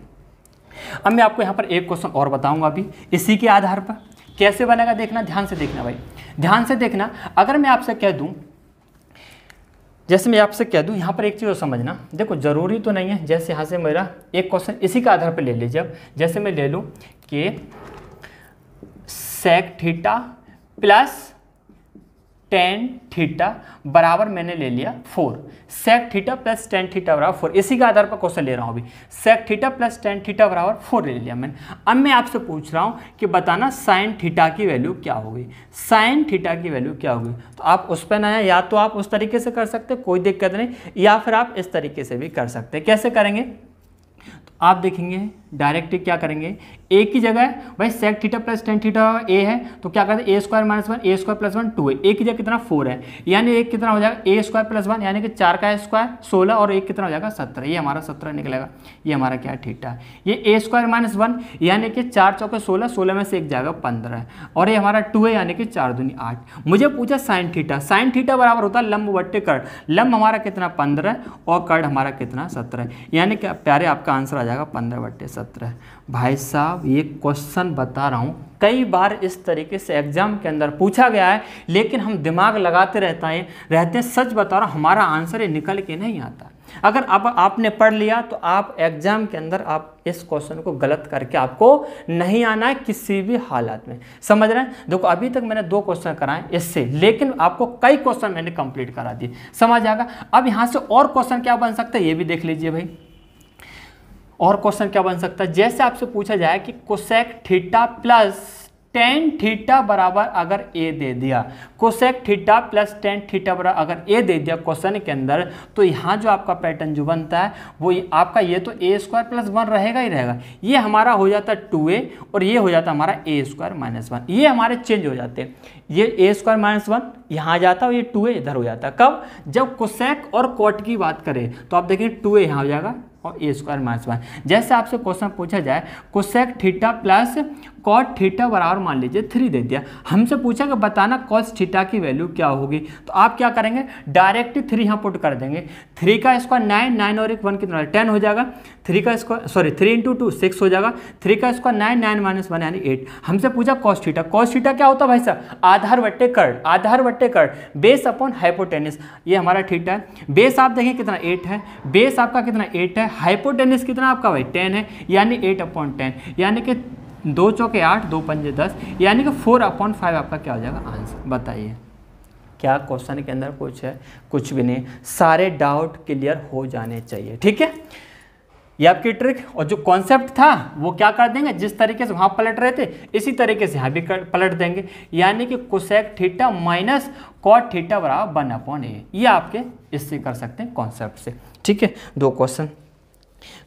अब मैं आपको यहाँ पर एक क्वेश्चन और बताऊँगा अभी इसी के आधार पर कैसे बनेगा देखना ध्यान से देखना भाई ध्यान से देखना अगर मैं आपसे कह दूँ जैसे मैं आपसे कह दूं यहाँ पर एक चीज़ और समझना देखो ज़रूरी तो नहीं है जैसे यहाँ से मेरा एक क्वेश्चन इसी के आधार पर ले लीजिए अब जैसे मैं ले लूँ कि sec theta plus tan theta बराबर मैंने ले लिया four sec theta plus tan theta बराबर फोर इसी के आधार पर क्वेश्चन ले रहा हूँ अभी sec theta plus tan theta बराबर फोर ले लिया मैंने अब मैं आपसे पूछ रहा हूँ कि बताना साइन थीटा की वैल्यू क्या होगी साइन थीटा की वैल्यू क्या होगी तो आप उस पर नया या तो आप उस तरीके से कर सकते कोई दिक्कत नहीं या फिर आप इस तरीके से भी कर सकते कैसे करेंगे आप देखेंगे डायरेक्ट क्या करेंगे ए की जगह भाई sec theta plus tan theta a है तो क्या करते हैं ए square minus one a square plus one two है ए की जगह कितना फोर है यानी एक कितना हो जाएगा ए स्क्वायर प्लस वन यानी कि चार का स्क्वायर सोलह और एक कितना हो जाएगा सत्रह ये हमारा सत्रह निकलेगा ये हमारा क्या थीटा ये ए स्क्वायर माइनस वन यानी कि चार चौके सोलह सोलह में से एक जाएगा पंद्रह और ये हमारा टू है यानी कि चार दूनी आठ मुझे पूछा साइन थीटा साइन थीटा बराबर होता है लंब वट्टे कर्ण लंब हमारा कितना पंद्रह और कर्ण हमारा कितना सत्रह यानी कि प्यारे आपका आंसर आ जाएगा पंद्रह बट्टे सत्रह भाई साहब ये क्वेश्चन बता रहा हूँ कई बार इस तरीके से एग्जाम के अंदर पूछा गया है लेकिन हम दिमाग लगाते रहते हैं रहते हैं सच बता रहा हूँ हमारा आंसर ये निकल के नहीं आता अगर अब आप, आपने पढ़ लिया तो आप एग्जाम के अंदर आप इस क्वेश्चन को गलत करके आपको नहीं आना है किसी भी हालात में समझ रहे हैं देखो अभी तक मैंने दो क्वेश्चन कराए इससे लेकिन आपको कई क्वेश्चन मैंने कंप्लीट करा दिए समझ आएगा अब यहां से और क्वेश्चन क्या बन सकता है ये भी देख लीजिए भाई और क्वेश्चन क्या बन सकता है जैसे आपसे पूछा जाए कि cosec theta plus tan theta बराबर अगर ए दे दिया cosec theta plus tan theta बराबर अगर ए दे दिया क्वेश्चन के अंदर तो यहाँ जो आपका पैटर्न जो बनता है वो आपका ये तो ए स्क्वायर प्लस वन रहेगा ही रहेगा ये हमारा हो जाता है टू ए और ये हो जाता हमारा ए स्क्वायर माइनस वन ये हमारे चेंज हो जाते हैं ये ए स्क्वायर माइनस वन यहाँ जाता है और ये टू ए इधर हो जाता है कब जब कोसेक और कॉट की बात करें तो आप देखें टू ए यहाँ हो जाएगा और ए स्क्वायर माइनस वन जैसे आपसे क्वेश्चन पूछा जाए cosec theta plus cos theta बराबर मान लीजिए थ्री दे दिया हमसे पूछा कि बताना कॉस थीटा की वैल्यू क्या होगी तो आप क्या करेंगे डायरेक्ट थ्री यहाँ पुट कर देंगे थ्री का स्क्वायर नाइन नाइन और एक वन कितना टेन हो जाएगा थ्री का square sorry three into two six हो जाएगा थ्री का square nine nine minus one यानी एट हमसे पूछा कॉस्ट थीटा कॉस्ट थीटा क्या होता है भाई साहब आधार वट्टे कर्ड आधार वट्टे कर्ण बेस अपॉन हाइपोटेनिस ये हमारा थीटा है बेस आप देखें कितना एट है बेस आपका कितना एट है हाइपोटेनिस कितना आपका भाई टेन है यानी एट अपॉन टेन यानी कि दो चौके आठ दो पंजे दस यानी कि फोर अपॉइंट फाइव आपका क्या हो जाएगा आंसर बताइए क्या क्वेश्चन के अंदर कुछ है कुछ भी नहीं सारे डाउट क्लियर हो जाने चाहिए ठीक है ये आपकी ट्रिक और जो कॉन्सेप्ट था वो क्या कर देंगे जिस तरीके से वहाँ पलट रहे थे इसी तरीके से यहाँ भी कर, पलट देंगे यानी कि cosec theta minus cot theta बराबर वन अपॉन ए ये आपके इससे कर सकते हैं कॉन्सेप्ट से ठीक है दो क्वेश्चन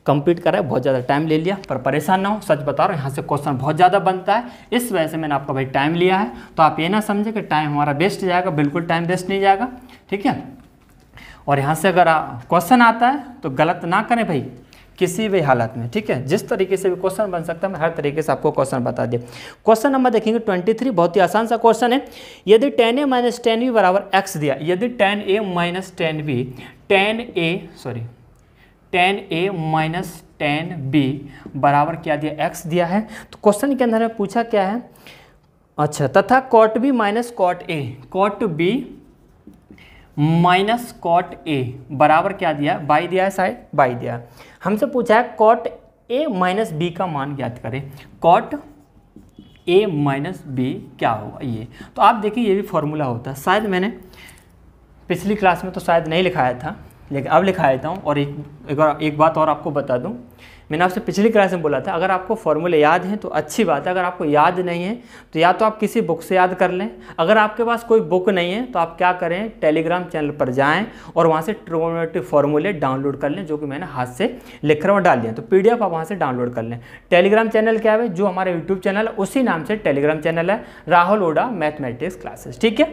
कंप्लीट करा है बहुत ज़्यादा टाइम ले लिया पर परेशान ना हो सच बता रहा हूँ यहाँ से क्वेश्चन बहुत ज़्यादा बनता है इस वजह से मैंने आपका भाई टाइम लिया है तो आप ये ना समझे कि टाइम हमारा वेस्ट जाएगा बिल्कुल टाइम वेस्ट नहीं जाएगा ठीक है और यहाँ से अगर क्वेश्चन आता है तो गलत ना करें भाई किसी भी हालत में ठीक है जिस तरीके से भी क्वेश्चन बन सकता है मैं हर तरीके से आपको क्वेश्चन बता दिया क्वेश्चन नंबर देखेंगे ट्वेंटी थ्री बहुत ही आसान सा क्वेश्चन है यदि tan A minus tan B बराबर एक्स दिया यदि tan A minus tan B tan A sorry tan A minus tan B बराबर क्या दिया एक्स दिया है तो क्वेश्चन के अंदर में पूछा क्या है अच्छा तथा cot B minus cot A cot B minus cot A बराबर क्या दिया बाई दिया है साइड बाई दिया हमसे पूछा है कॉट ए माइनस बी का मान ज्ञात करें कॉट ए माइनस बी क्या होगा ये तो आप देखिए ये भी फॉर्मूला होता है शायद मैंने पिछली क्लास में तो शायद नहीं लिखाया था लेकिन अब लिखा देता हूँ और एक एक बात और आपको बता दूँ मैंने आपसे पिछली क्लास में बोला था अगर आपको फॉर्मूले याद हैं तो अच्छी बात है अगर आपको याद नहीं है तो या तो आप किसी बुक से याद कर लें अगर आपके पास कोई बुक नहीं है तो आप क्या करें टेलीग्राम चैनल पर जाएँ और वहाँ से ट्रिगोनोमेट्रिक फॉर्मूले डाउनलोड कर लें जो कि मैंने हाथ से लिख रहा डाल दिया तो पी आप वहाँ से डाउनलोड कर लें टेलीग्राम चैनल क्या है जो हमारा यूट्यूब चैनल है उसी नाम से टेलीग्राम चैनल है राहुल ओडा मैथमेटिक्स क्लासेस ठीक है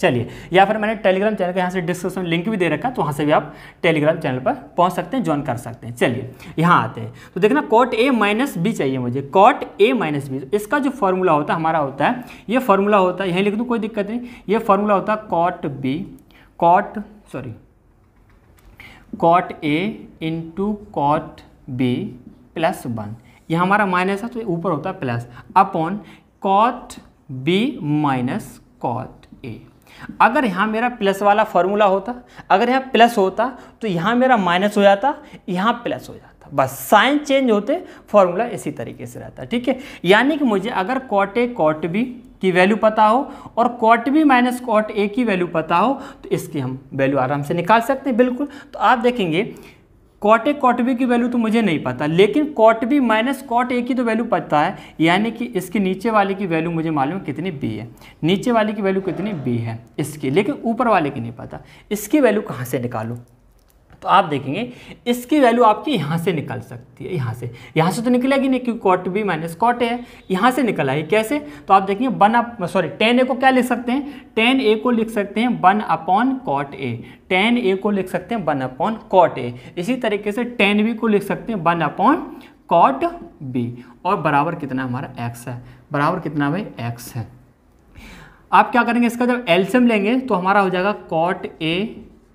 चलिए या फिर मैंने टेलीग्राम चैनल का यहाँ से डिस्क्रिप्शन लिंक भी दे रखा है तो वहाँ से भी आप टेलीग्राम चैनल पर पहुँच सकते हैं ज्वाइन कर सकते हैं चलिए यहाँ आते हैं तो देखना कॉट ए माइनस बी चाहिए मुझे कॉट ए माइनस बी इसका जो फॉर्मूला होता है हमारा होता है ये फॉर्मूला होता है यहीं लिख दूँ कोई दिक्कत नहीं ये फॉर्मूला होता है cot B cot sorry cot A into cot B plus one ये हमारा माइनस है तो ऊपर होता है plus upon cot B minus cot A अगर यहाँ मेरा प्लस वाला फॉर्मूला होता अगर यहाँ प्लस होता तो यहाँ मेरा माइनस हो जाता यहाँ प्लस हो जाता बस साइन चेंज होते फॉर्मूला इसी तरीके से रहता ठीक है यानी कि मुझे अगर कॉट ए कॉट बी की वैल्यू पता हो और cot B minus cot A की वैल्यू पता हो तो इसकी हम वैल्यू आराम से निकाल सकते हैं बिल्कुल तो आप देखेंगे कॉट ए कॉट बी की वैल्यू तो मुझे नहीं पता लेकिन cot B minus cot A की तो वैल्यू पता है यानी कि इसके नीचे वाले की वैल्यू मुझे मालूम कितनी बी है नीचे वाले की वैल्यू कितनी बी है इसकी लेकिन ऊपर वाले की नहीं पता इसकी वैल्यू कहाँ से निकालूँ तो आप देखेंगे इसकी वैल्यू आपकी यहाँ से निकल सकती है यहाँ से यहाँ से तो निकलेगी नहीं क्योंकि cot B minus cot A है यहाँ से निकल आई कैसे तो आप देखेंगे one up sorry tan A को क्या लिख सकते हैं टेन ए को लिख सकते हैं one upon cot A tan A को लिख सकते हैं वन अपॉन कॉट ए इसी तरीके से टेन बी को लिख सकते हैं वन अपॉन कॉट बी और बराबर कितना हमारा एक्स है बराबर कितना भाई एक्स है आप क्या करेंगे इसका जब एल्सियम लेंगे तो हमारा हो जाएगा cot A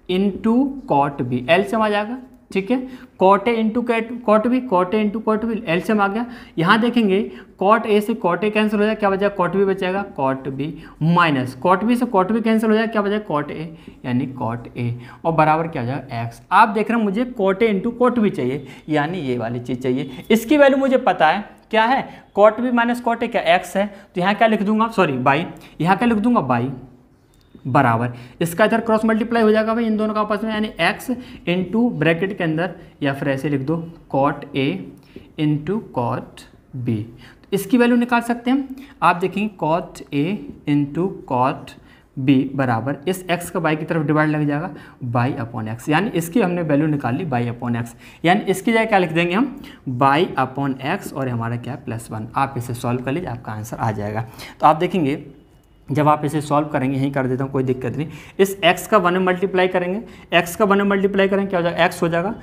into cot B L से आ जाएगा ठीक है cot A into cot cot B cot A into cot B L से आ गया यहाँ देखेंगे कॉट ए से कॉट ए कैंसिल हो जाएगा क्या बजाय कॉट भी बचेगा cot B minus cot B से कॉट भी कैंसिल हो जाएगा क्या बचा कॉट ए यानी कॉट ए और बराबर क्या हो जाएगा एक्स आप देख रहे हैं मुझे कॉट ए इंटू कॉट भी चाहिए यानी ये वाली चीज़ चाहिए इसकी वैल्यू मुझे पता है क्या है cot B minus cot A क्या एक्स है तो यहाँ क्या लिख दूंगा सॉरी बाई यहाँ क्या लिख दूंगा बाई बराबर इसका इधर क्रॉस मल्टीप्लाई हो जाएगा भाई इन दोनों का आपस में यानी एक्स इंटू ब्रैकेट के अंदर या फिर ऐसे लिख दो cot A into cot B तो इसकी वैल्यू निकाल सकते हैं आप देखेंगे cot A into cot B बराबर इस एक्स का बाई की तरफ डिवाइड लग जाएगा बाई अपॉन एक्स यानी इसकी हमने वैल्यू निकाल ली बाई अपॉन एक्स यानी इसकी जगह क्या लिख देंगे हम बाई अपॉन एक्स और हमारा क्या प्लस वन आप इसे सॉल्व कर लीजिए आपका आंसर आ जाएगा तो आप देखेंगे जब आप इसे सॉल्व करेंगे यहीं कर देता हूँ कोई दिक्कत नहीं इस एक्स का वन में मल्टीप्लाई करेंगे एक्स का वन में मल्टीप्लाई करेंगे क्या हो जाएगा एक्स हो जाएगा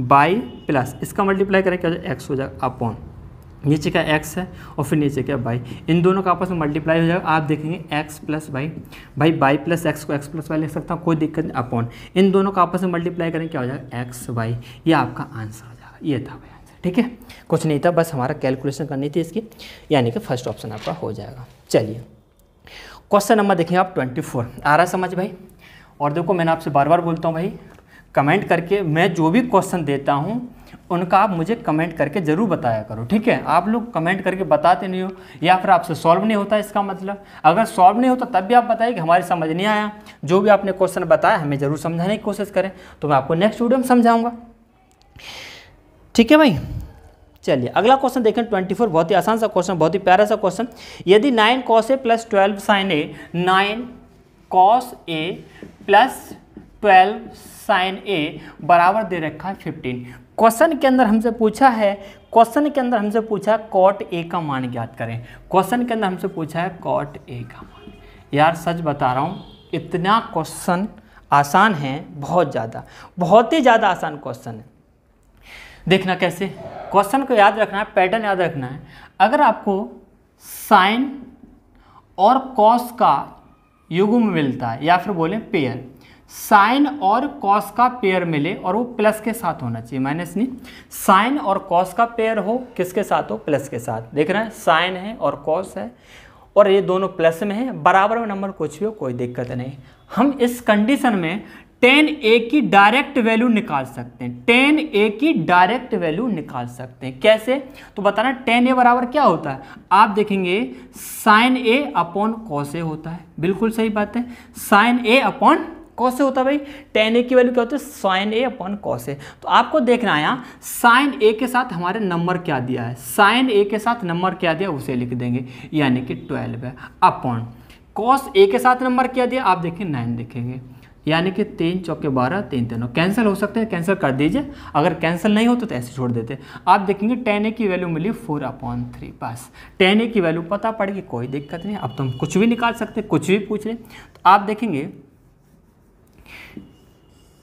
बाई प्लस इसका मल्टीप्लाई करेंगे क्या हो जाएगा एक्स हो जाएगा अपॉन नीचे का x है और फिर नीचे का बाई इन दोनों का आपस में मल्टीप्लाई हो जाएगा आप देखेंगे x प्लस बाई भाई बाई प्लस एक्स को x प्लस वाई लिख सकता हूँ कोई दिक्कत नहीं अपॉन इन दोनों का आपस में मल्टीप्लाई करें क्या हो जाएगा एक्स वाई ये आपका आंसर हो जाएगा ये था भाई आंसर ठीक है कुछ नहीं था बस हमारा कैलकुलेशन करनी थी इसकी यानी कि फर्स्ट ऑप्शन आपका हो जाएगा चलिए क्वेश्चन नंबर देखें आप ट्वेंटी फोर आ रहा समझ भाई और देखो मैंने आपसे बार बार बोलता हूँ भाई कमेंट करके मैं जो भी क्वेश्चन देता हूँ उनका आप मुझे कमेंट करके ज़रूर बताया करो ठीक है आप लोग कमेंट करके बताते नहीं हो या फिर आपसे सॉल्व नहीं होता इसका मतलब अगर सॉल्व नहीं होता तब भी आप बताइए कि हमारी समझ नहीं आया जो भी आपने क्वेश्चन बताया हमें ज़रूर समझाने की कोशिश करें तो मैं आपको नेक्स्ट वीडियो में समझाऊँगा ठीक है भाई चलिए अगला क्वेश्चन देखें ट्वेंटी फोर बहुत ही आसान सा क्वेश्चन बहुत ही प्यारा सा क्वेश्चन यदि nine cos A plus twelve sine A nine cos A plus twelve sine A बराबर दे रखा है फिफ्टीन क्वेश्चन के अंदर हमसे पूछा है क्वेश्चन के अंदर हमसे पूछा है कॉट ए का मान ज्ञात करें क्वेश्चन के अंदर हमसे पूछा है कॉट ए का मान यार सच बता रहा हूँ इतना क्वेश्चन आसान है बहुत ज़्यादा बहुत ही ज़्यादा आसान क्वेश्चन है देखना कैसे क्वेश्चन को याद रखना है पैटर्न याद रखना है अगर आपको साइन और कॉस का युगम मिलता है या फिर बोले पेयर साइन और कॉस का पेयर मिले और वो प्लस के साथ होना चाहिए माइनस नहीं साइन और कॉस का पेयर हो किसके साथ हो प्लस के साथ देख रहे हैं साइन है और कॉस है और ये दोनों प्लस में है बराबर में नंबर कुछ भी हो कोई दिक्कत नहीं हम इस कंडीशन में टेन ए की डायरेक्ट वैल्यू निकाल सकते हैं टेन ए की डायरेक्ट वैल्यू निकाल सकते हैं कैसे तो बताना टेन ए बराबर क्या होता है आप देखेंगे sine A upon cos A होता है बिल्कुल सही बात है sine A upon cos A होता है भाई टेन ए की वैल्यू क्या होती है sine A upon cos A तो आपको देखना है यहाँ साइन ए के साथ हमारे नंबर क्या दिया है साइन ए के साथ नंबर क्या दिया उसे लिख देंगे यानी कि ट्वेल्व है अपॉन कॉस ए के साथ नंबर क्या दिया आप देखें नाइन देखेंगे यानी कि तीन चौके बारह तीन तीनों कैंसिल हो सकते हैं कैंसिल कर दीजिए अगर कैंसिल नहीं हो तो, तो, ऐसे छोड़ देते आप देखेंगे टेन ए की वैल्यू मिली फोर अपॉन थ्री पास टेन ए की वैल्यू पता पड़ेगी कोई दिक्कत नहीं अब तो हम कुछ भी निकाल सकते कुछ भी पूछ लें तो आप देखेंगे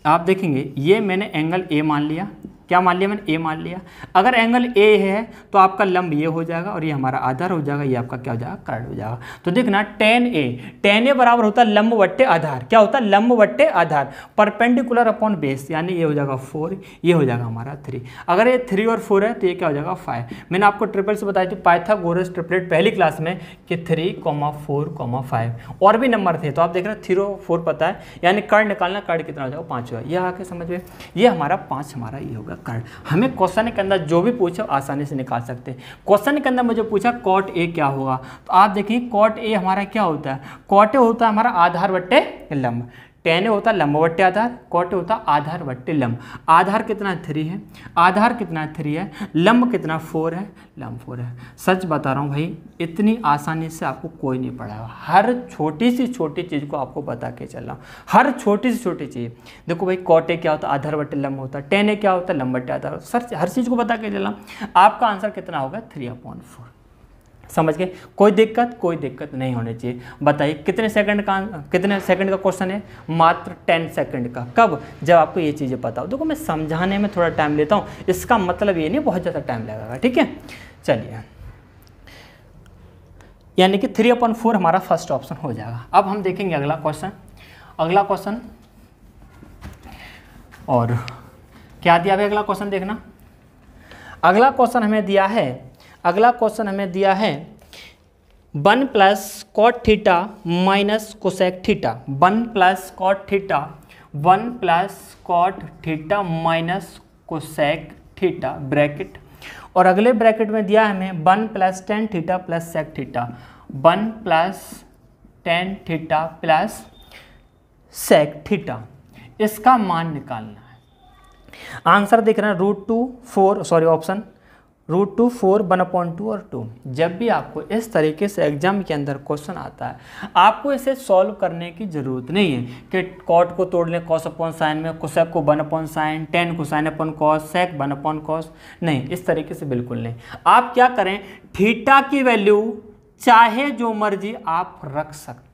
आप देखेंगे ये मैंने एंगल ए मान लिया क्या मान लिया मैंने ए मान लिया अगर एंगल ए है तो आपका लंब ये हो जाएगा और ये हमारा आधार हो जाएगा ये आपका क्या हो जाएगा कर्ण हो जाएगा तो देखना टेन ए टेन ए बराबर होता है लंब वट्टे आधार क्या होता है लंब वट्टे आधार परपेंडिकुलर अपॉन बेस यानी ये हो जाएगा फोर ये हो जाएगा हमारा थ्री अगर ये थ्री और फोर है तो ये क्या हो जाएगा फाइव मैंने आपको ट्रिपल से बताया थी पाइथागोरस ट्रिपलेट पहली क्लास में कि three comma four comma five और भी नंबर थे तो आप देख रहे हैं थ्री और फोर पता है यानी कर्ण निकालना कर्ण कितना हो जाएगा पाँच होगा यह आके समझ में ये हमारा पाँच हमारा ये होगा कारण हमें क्वेश्चन के अंदर जो भी पूछे आसानी से निकाल सकते हैं क्वेश्चन के अंदर मुझे पूछा कॉट ए क्या होगा तो आप देखिए कॉट ए हमारा क्या होता है कॉट ए होता है हमारा आधार बट्टे लंब टेन होता लंब वट्टे आधार कॉट होता आधार वट्टे लंब आधार कितना थ्री है आधार कितना थ्री है लंब कितना फोर है लंब फोर है सच बता रहा हूँ भाई इतनी आसानी से आपको कोई नहीं पढ़ाया हर छोटी सी छोटी चीज़ को आपको बता के चल रहा हूँ हर छोटी सी छोटी चीज़ देखो भाई कॉटे क्या होता आधार वट्टे लंब होता टेन क्या होता है लंबे आधार सर हर चीज़ को बता के चल रहा आपका आंसर कितना होगा थ्री अपॉइंट फोर समझ गए कोई दिक्कत कोई दिक्कत नहीं होनी चाहिए बताइए कितने सेकंड का कितने सेकंड का क्वेश्चन है मात्र टेन सेकंड का कब जब आपको ये चीज़ें पता हो देखो मैं समझाने में थोड़ा टाइम लेता हूँ इसका मतलब ये नहीं बहुत ज़्यादा टाइम लगेगा ठीक है चलिए यानी कि थ्री अपॉन फोर हमारा फर्स्ट ऑप्शन हो जाएगा अब हम देखेंगे अगला क्वेश्चन अगला क्वेश्चन और क्या दिया अगला क्वेश्चन देखना अगला क्वेश्चन हमें दिया है अगला क्वेश्चन हमें दिया है one plus cot theta minus cosec theta one plus cot theta one plus cot theta minus cosec theta bracket और अगले ब्रैकेट में दिया है हमें one plus tan theta plus sec theta one plus tan theta plus sec theta इसका मान निकालना है आंसर देख रहे हैं root two four sorry option root two four one upon two और टू जब भी आपको इस तरीके से एग्जाम के अंदर क्वेश्चन आता है आपको इसे सॉल्व करने की ज़रूरत नहीं है कि कॉट को तोड़ लें कॉस अपॉन साइन में कुसेक को वन अपॉन साइन टेन को sine upon cos sec one upon cos नहीं इस तरीके से बिल्कुल नहीं आप क्या करें थीटा की वैल्यू चाहे जो मर्जी आप रख सकते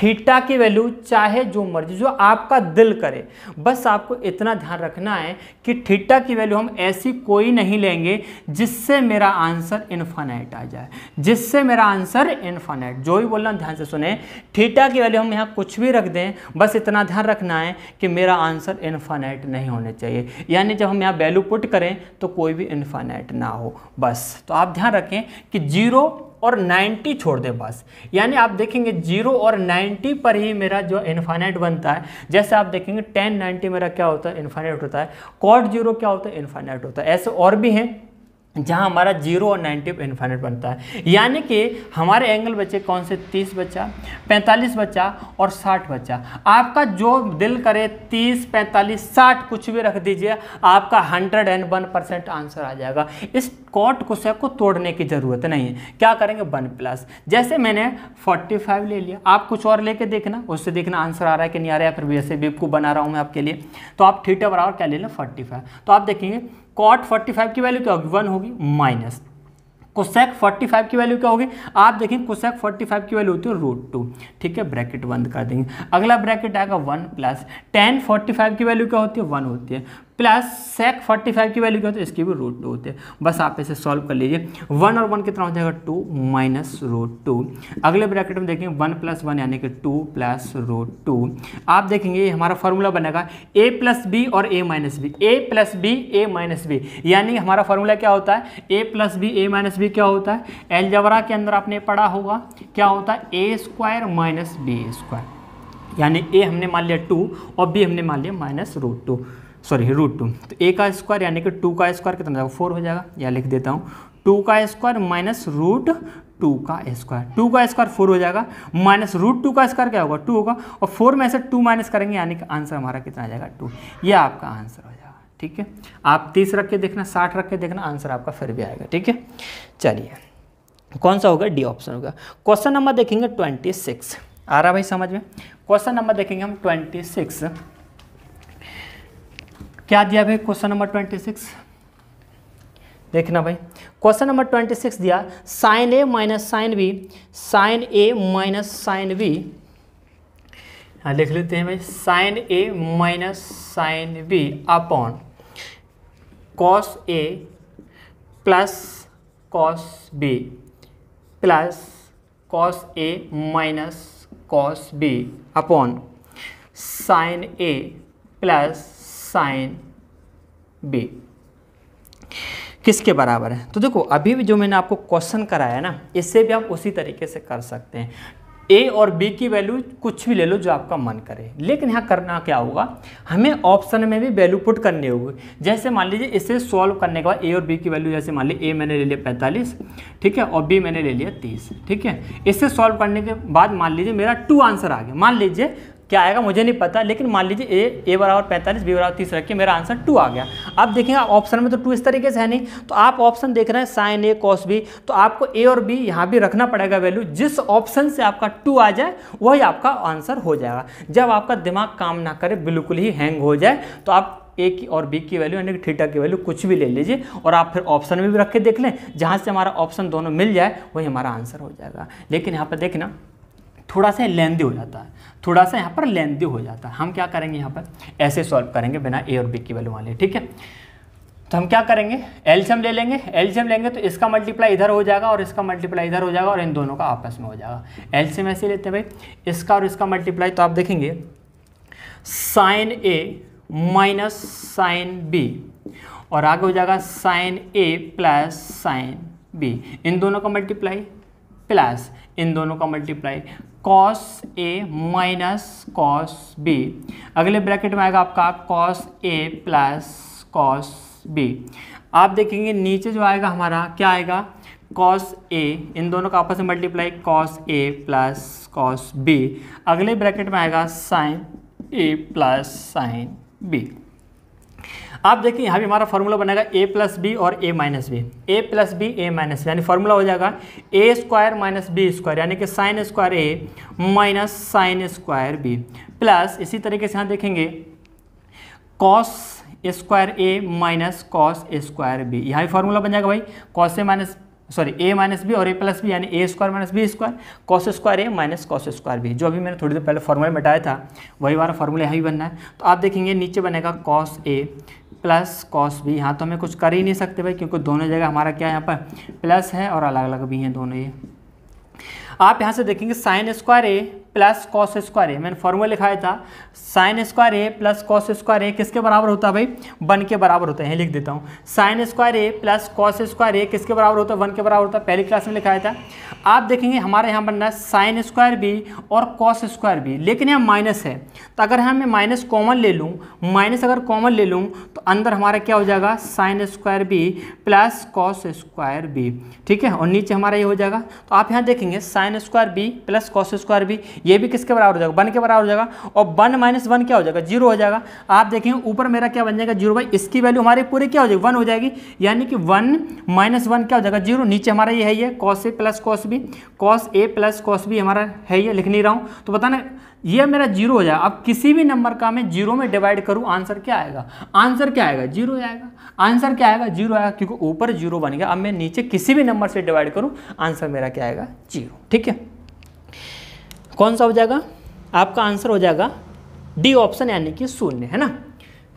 थीटा की वैल्यू चाहे जो मर्जी जो आपका दिल करे बस आपको इतना ध्यान रखना है कि थीटा की वैल्यू हम ऐसी कोई नहीं लेंगे जिससे मेरा आंसर इन्फानाइट आ जाए जिससे मेरा आंसर इन्फानाइट जो भी बोलना ध्यान से सुने थीटा की वैल्यू हम यहाँ कुछ भी रख दें बस इतना ध्यान रखना है कि मेरा आंसर इन्फानाइट नहीं होने चाहिए यानी जब हम यहाँ वैल्यू पुट करें तो कोई भी इन्फानाइट ना हो बस तो आप ध्यान रखें कि जीरो और 90 छोड़ दे बस यानी आप देखेंगे जीरो और 90 पर ही मेरा जो इन्फाइनाइट बनता है जैसे आप देखेंगे 10 90 मेरा क्या होता है इन्फाइनाइट होता है कॉट जीरो क्या होता है इन्फाइनाइट होता है ऐसे और भी हैं जहाँ हमारा जीरो और नाइन्टी इन्फाइनेट बनता है यानी कि हमारे एंगल बचे कौन से तीस बचा पैंतालीस बचा और साठ बचा आपका जो दिल करे तीस पैंतालीस साठ कुछ भी रख दीजिए आपका hundred and one percent answer आ जाएगा इस कॉट क्वेश्चन को तोड़ने की ज़रूरत नहीं है क्या करेंगे वन प्लस जैसे मैंने फोर्टी फाइव ले लिया आप कुछ और लेके देखना उससे देखना आंसर आ रहा है कि नहीं आ रहा है फिर वैसे बेवकूफ़ बना रहा हूँ मैं आपके लिए तो आप थीटा बराबर क्या ले लें फोर्टी फाइव तो आप देखेंगे कॉट 45 की वैल्यू क्या होगी वन होगी माइनस फोर्टी 45 की वैल्यू क्या होगी आप देखें फोर्टी 45 की वैल्यू होती है रूट टू ठीक है ब्रैकेट बंद कर देंगे अगला ब्रैकेट आएगा one plus tan forty five की वैल्यू क्या होती है वन होती है प्लस सेक 45 की वैल्यू क्या होती है इसकी भी रूट टू होती है बस आप इसे सॉल्व कर लीजिए वन और वन कितना हो जाएगा टू माइनस रूट टू अगले ब्रैकेट में देखेंगे वन प्लस वन यानी कि टू प्लस रूट टू आप देखेंगे ये हमारा फॉर्मूला बनेगा ए प्लस बी और A minus B A plus B A minus B यानी हमारा फॉर्मूला क्या होता है ए प्लस बी ए माइनस बी क्या होता है एलजबरा के अंदर आपने पढ़ा होगा क्या होता है A square minus B square यानी ए हमने मान लिया टू और बी हमने मान लिया minus root two sorry root two तो ए का स्क्वायर यानी कि टू का स्क्वायर कितना जाएगा फोर हो जाएगा या लिख देता हूँ टू का स्क्वायर माइनस रूट टू का स्क्वायर टू का स्क्वायर फोर हो जाएगा माइनस रूट टू का स्क्वायर क्या होगा टू होगा और फोर में से टू माइनस करेंगे यानी कि आंसर हमारा कितना आ जाएगा टू ये आपका आंसर हो जाएगा ठीक है आप तीस रख के देखना साठ रख के देखना आंसर आपका फिर भी आएगा ठीक है चलिए कौन सा होगा डी ऑप्शन होगा क्वेश्चन नंबर देखेंगे ट्वेंटी सिक्स आ रहा भाई समझ में क्वेश्चन नंबर देखेंगे हम ट्वेंटी सिक्स क्या दिया भाई क्वेश्चन नंबर ट्वेंटी सिक्स देखना भाई क्वेश्चन नंबर ट्वेंटी सिक्स दिया sine A minus sine B sine A minus sine B लिख लेते हैं भाई sine A minus sine B upon cos A plus cos B plus cos A minus cos B upon sine A plus sine B किसके बराबर है तो देखो अभी भी जो मैंने आपको क्वेश्चन कराया ना इससे भी आप उसी तरीके से कर सकते हैं ए और बी की वैल्यू कुछ भी ले लो जो आपका मन करे लेकिन यहाँ करना क्या होगा हमें ऑप्शन में भी वैल्यू पुट करनी होगी जैसे मान लीजिए इसे सॉल्व करने के बाद ए और बी की वैल्यू जैसे मान लीजिए ए मैंने ले लिया पैंतालीस ठीक है और बी मैंने ले लिया तीस ठीक है इसे सॉल्व करने के बाद मान लीजिए मेरा टू आंसर आ गया मान लीजिए क्या आएगा मुझे नहीं पता लेकिन मान लीजिए ए ए बराबर पैंतालीस बी बराबर तीस रखिए मेरा आंसर टू आ गया अब देखेंगे ऑप्शन में तो टू इस तरीके से है नहीं तो आप ऑप्शन देख रहे हैं साइन ए कॉस बी तो आपको ए और बी यहाँ भी रखना पड़ेगा वैल्यू जिस ऑप्शन से आपका टू आ जाए वही आपका आंसर हो जाएगा जब आपका दिमाग काम ना करे बिल्कुल ही हैंग हो जाए तो आप ए की और बी की वैल्यू यानी कि थीटा की वैल्यू कुछ भी ले लीजिए और आप फिर ऑप्शन में भी रख के देख लें जहाँ से हमारा ऑप्शन दोनों मिल जाए वही हमारा आंसर हो जाएगा लेकिन यहाँ पर देखना थोड़ा सा लेंदी हो जाता है थोड़ा सा यहाँ पर लेंथी हो जाता है हम क्या करेंगे यहाँ पर ऐसे सॉल्व करेंगे बिना ए और बी की वैल्यू वाले ठीक है तो हम क्या करेंगे एल्शियम ले लेंगे एल्शियम लेंगे तो इसका मल्टीप्लाई इधर हो जाएगा और इसका मल्टीप्लाई इधर हो जाएगा और इन दोनों का आपस में हो जाएगा एल्शियम ऐसे लेते हैं भाई इसका और इसका मल्टीप्लाई तो आप देखेंगे sine A minus sine B और आगे हो जाएगा sine A plus sine B इन दोनों का मल्टीप्लाई प्लस इन दोनों का multiply cos A minus cos B अगले ब्रैकेट में आएगा आपका cos A plus cos B आप देखेंगे नीचे जो आएगा हमारा क्या आएगा कॉस ए इन दोनों का आपस में multiply cos A plus cos B अगले ब्रैकेट में आएगा sine A plus sine B आप देखिए यहाँ भी हमारा फॉर्मूला बनेगा ए प्लस बी और A minus B A plus B A minus यानी फॉर्मूला हो जाएगा ए स्क्वायर माइनस बी स्क्वायर यानी कि sine square A minus sine square B plus इसी तरीके से यहाँ देखेंगे cos square A minus cos square B यहाँ भी फॉर्मूला बन जाएगा भाई cos A minus sorry A minus B और ए प्लस बी यानी A square minus B square cos square A minus cos square B जो अभी मैंने थोड़ी देर पहले फॉर्मूला में बताया था वही वाला फॉर्मूला यहाँ भी बनना है तो आप देखेंगे नीचे बनेगा cos A plus cos B यहाँ तो हमें कुछ कर ही नहीं सकते भाई क्योंकि दोनों जगह हमारा क्या यहाँ पर प्लस है और अलग अलग भी हैं दोनों ये आप यहाँ से देखेंगे sine square A plus cos square A मैंने फॉर्मूला लिखाया था sine square A plus cos square A किसके बराबर होता है भाई वन के बराबर होता है लिख देता हूँ sine square A plus cos square A किसके बराबर होता है वन के बराबर होता है पहली क्लास में लिखाया था आप देखेंगे हमारे यहाँ बन रहा है साइन स्क्वायर बी और कॉस स्क्वायर बी लेकिन यहाँ माइनस है तो अगर यहाँ मैं माइनस कॉमन ले लूँ माइनस अगर कॉमन ले लूँ तो अंदर हमारा क्या हो जाएगा sine square B plus cos square B ठीक है और नीचे हमारा ये हो जाएगा तो आप यहाँ देखेंगे sine square B plus cos square B ये भी किसके बराबर हो जाएगा वन के बराबर हो जाएगा और वन माइनस वन क्या हो जाएगा जीरो हो जाएगा आप देखें ऊपर मेरा क्या बन जाएगा जीरो बाई इसकी वैल्यू हमारी पूरी क्या हो जाएगी वन हो जाएगी यानी कि वन माइनस वन क्या हो जाएगा जीरो नीचे हमारा ये है ये cos A plus cos B cos A plus cos B हमारा है ये लिख नहीं रहा हूँ तो बताना ये मेरा जीरो हो जाएगा अब किसी भी नंबर का मैं जीरो में डिवाइड करूँ आंसर क्या आएगा आंसर क्या आएगा जीरो आएगा आंसर क्या आएगा जीरो आएगा क्योंकि ऊपर जीरो बन गया अब मैं नीचे किसी भी नंबर से डिवाइड करूँ आंसर मेरा क्या आएगा जीरो ठीक है कौन सा हो जाएगा आपका आंसर हो जाएगा डी ऑप्शन यानी कि शून्य है ना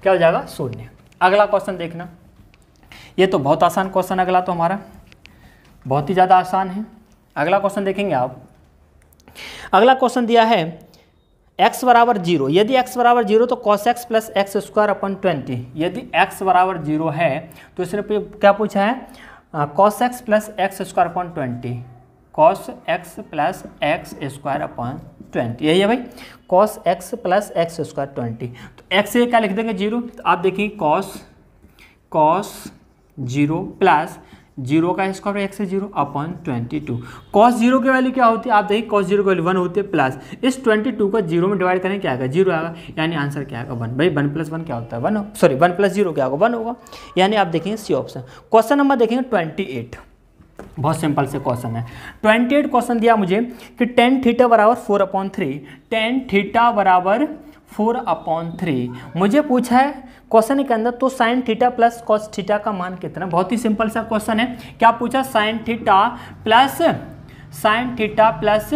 क्या हो जाएगा शून्य अगला क्वेश्चन देखना ये तो बहुत आसान क्वेश्चन अगला तो हमारा बहुत ही ज़्यादा आसान है अगला क्वेश्चन देखेंगे आप अगला क्वेश्चन दिया है x बराबर जीरो यदि x बराबर जीरो तो cos x plus x square upon twenty यदि x बराबर जीरो है तो इसने क्या पूछा है cos x plus x square upon twenty cos x plus x square upon twenty यही है भाई cos x plus x square twenty तो एक्स से क्या लिख देंगे जीरो तो आप देखिए cos cos zero plus zero का स्क्वायर एक्स है zero upon twenty two cos zero की वैल्यू क्या होती है आप देखिए कॉस जीरो की वैल्यू वन होती है प्लस इस ट्वेंटी टू को जीरो में डिवाइड करें क्या आएगा जीरो आएगा यानी आंसर क्या आएगा वन भाई वन प्लस वन क्या होता है one sorry one plus zero क्या होगा वन होगा यानी आप देखेंगे सी ऑप्शन क्वेश्चन नंबर देखेंगे ट्वेंटी एट बहुत सिंपल से क्वेश्चन है ट्वेंटी एट क्वेश्चन दिया मुझे कि टेन थीटा बराबर four upon three tan theta बराबर फोर अपॉन थ्री मुझे पूछा है क्वेश्चन के अंदर तो sine theta plus cos theta का मान कितना बहुत ही सिंपल सा क्वेश्चन है क्या पूछा sine theta plus sine theta plus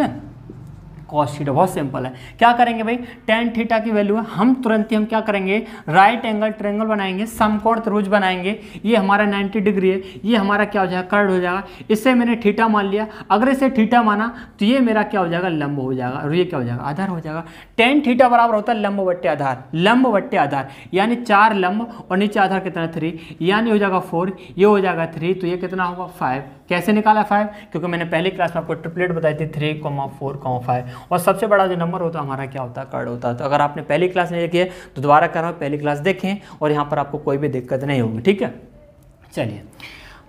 cos theta बहुत सिंपल है क्या करेंगे भाई टेन थीटा की वैल्यू है हम तुरंत ही हम क्या करेंगे राइट एंगल ट्रेंगल बनाएंगे समकोण त्रिभुज बनाएंगे ये हमारा 90 डिग्री है ये हमारा क्या हो जाएगा कर्ड हो जाएगा इससे मैंने थीटा मान लिया अगर इसे थीटा माना तो ये मेरा क्या हो जाएगा लंब हो जाएगा और ये क्या हो जाएगा आधार हो जाएगा टेन थीटा बराबर होता है लंब वट्टे आधार लंब वट्टे आधार यानी चार लंब और नीचे आधार कितना थ्री यानी हो जाएगा फोर ये हो जाएगा थ्री तो ये कितना होगा फाइव कैसे निकाला फाइव क्योंकि मैंने पहली क्लास में आपको ट्रिपलेट बताई थी three comma four comma five और सबसे बड़ा जो नंबर होता है हमारा क्या होता है कर्ड होता है तो अगर आपने पहली क्लास नहीं देखी है तो दोबारा कर रहा हूँ पहली क्लास देखें और यहाँ पर आपको कोई भी दिक्कत नहीं होगी ठीक है चलिए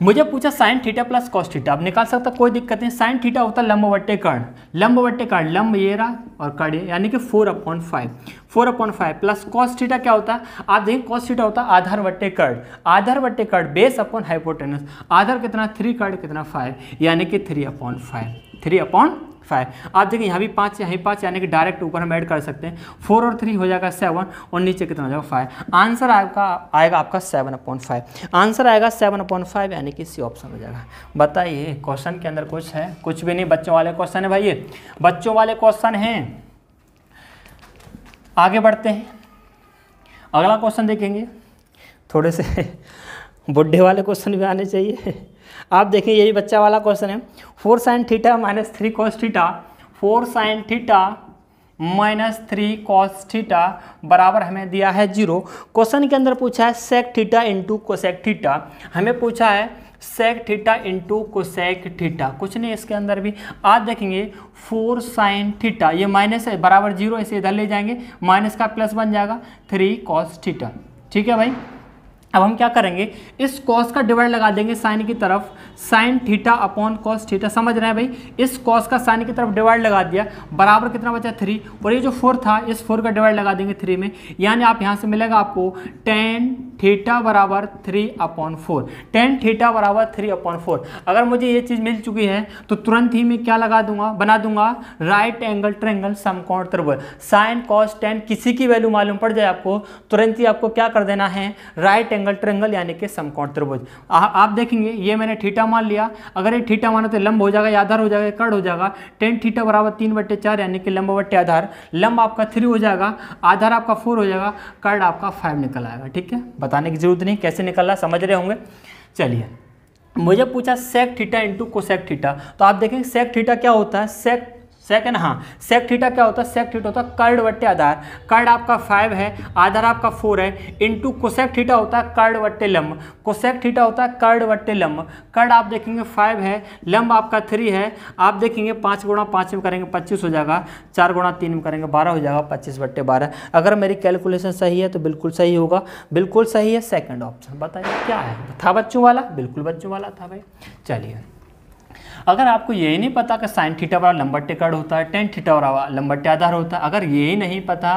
मुझे पूछा sine theta plus cos theta अब निकाल सकता कोई दिक्कत नहीं साइन थीटा होता लंब वट्टे कर्ण लंब वट्टे कर्ण लंब ये रहा और कर्ण यानी कि four upon five four upon five plus cos theta क्या होता है आप देखिए कॉस थीटा होता है आधार वट्टे कर्ण आधार वट्टे कर्ण बेस अपॉन हाइपोटेनस आधार कितना थ्री कर्ण कितना फाइव यानी कि three upon five three upon five आप देखिए यहाँ भी पाँच यहाँ पाँच यानी कि डायरेक्ट ऊपर हम ऐड कर सकते हैं फोर और थ्री हो जाएगा सेवन और नीचे कितना हो जाएगा फाइव आंसर आपका आएगा आपका सेवन अपॉइंट फाइव आंसर आएगा सेवन अपॉइंट फाइव यानी कि सी ऑप्शन हो जाएगा बताइए क्वेश्चन के अंदर कुछ है कुछ भी नहीं बच्चों वाले क्वेश्चन है भाई ये बच्चों वाले क्वेश्चन हैं आगे बढ़ते हैं अगला क्वेश्चन देखेंगे थोड़े से <laughs> बुढ़े वाले क्वेश्चन भी आने चाहिए आप देखें यही बच्चा वाला क्वेश्चन है four sine theta minus three cos theta four sine theta minus three cos theta बराबर हमें दिया है जीरो क्वेश्चन के अंदर पूछा है sec theta into cosec theta हमें पूछा है sec theta into cosec theta कुछ नहीं इसके अंदर भी आज देखेंगे फोर साइन थीटा ये माइनस है बराबर जीरो इसे इधर ले जाएंगे माइनस का प्लस बन जाएगा थ्री कॉस थीटा ठीक है भाई अब हम क्या करेंगे इस कॉस का डिवाइड लगा देंगे साइन की तरफ sine theta upon cos theta समझ रहे हैं भाई इस कॉस का साइन की तरफ डिवाइड लगा दिया बराबर कितना बचा थ्री और ये जो फोर था इस फोर का डिवाइड लगा देंगे थ्री में यानी आप यहां से मिलेगा आपको टेन थीटा बराबर three upon four tan theta बराबर थ्री अपॉन फोर अगर मुझे ये चीज़ मिल चुकी है तो तुरंत ही मैं क्या लगा दूंगा बना दूंगा राइट एंगल ट्रेंगल समकोण त्रिभुज साइन कॉस टेन किसी की वैल्यू मालूम पड़ जाए आपको तुरंत ही आपको क्या कर देना है राइट एंगल ट्रेंगल यानी कि समकोण त्रिभुज आप देखेंगे ये मैंने थीटा मान लिया अगर ये थीटा माना तो लंब हो जाएगा या आधार हो जाएगा कड़ हो जाएगा टेन थीटा बराबर तीन बट्टे चार यानी कि लंब बट्टे आधार लंब आपका थ्री हो जाएगा आधार आपका फोर हो जाएगा कड़ आपका फाइव निकल आएगा ठीक है बताने की जरूरत नहीं कैसे निकल रहा समझ रहे होंगे चलिए मुझे पूछा sec theta into cosec theta तो आप देखेंगे सेक थीटा क्या होता है सेक सेकंड हाँ सेक थीटा क्या होता है सेक थीटा होता है कर्ड वट्टे आधार कर्ड आपका फाइव है आधार आपका फोर है इंटू कोसेक थीटा होता है कर्ड वट्टे लंब कोसेक थीटा होता है कर्ड वट्टे लंब कर्ड आप देखेंगे फाइव है लंब आपका थ्री है आप देखेंगे पाँच गुणा पाँच में करेंगे पच्चीस हो जाएगा चार गुणा तीन में करेंगे बारह हो जाएगा पच्चीस बट्टे बारह अगर मेरी कैलकुलेशन सही है तो बिल्कुल सही होगा बिल्कुल सही है सेकेंड ऑप्शन बताइए क्या है था बच्चों वाला बिल्कुल बच्चों वाला था भाई चलिए अगर आपको यही नहीं पता कि साइन थीटा वाला लंबर टिकट होता है टेन थीटा वाला लंबर आधार होता है अगर यही नहीं पता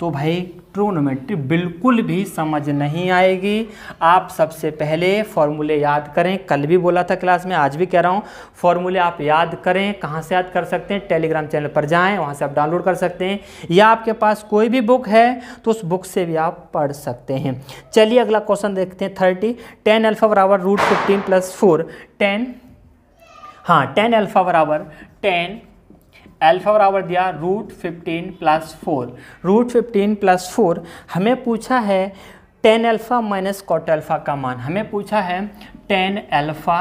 तो भाई ट्रोनोमेट्री बिल्कुल भी समझ नहीं आएगी आप सबसे पहले फॉर्मूले याद करें कल भी बोला था क्लास में आज भी कह रहा हूँ फॉर्मूले आप याद करें कहाँ से याद कर सकते हैं टेलीग्राम चैनल पर जाएं वहाँ से आप डाउनलोड कर सकते हैं या आपके पास कोई भी बुक है तो उस बुक से भी आप पढ़ सकते हैं चलिए अगला क्वेश्चन देखते हैं थर्टी टेन अल्फा बराबर root fifteen plus four tan हाँ टेन अल्फ़ा बराबर टेन अल्फ़ा बराबर दिया root fifteen plus four root fifteen plus four हमें पूछा है tan alpha minus cot alpha का मान हमें पूछा है tan alpha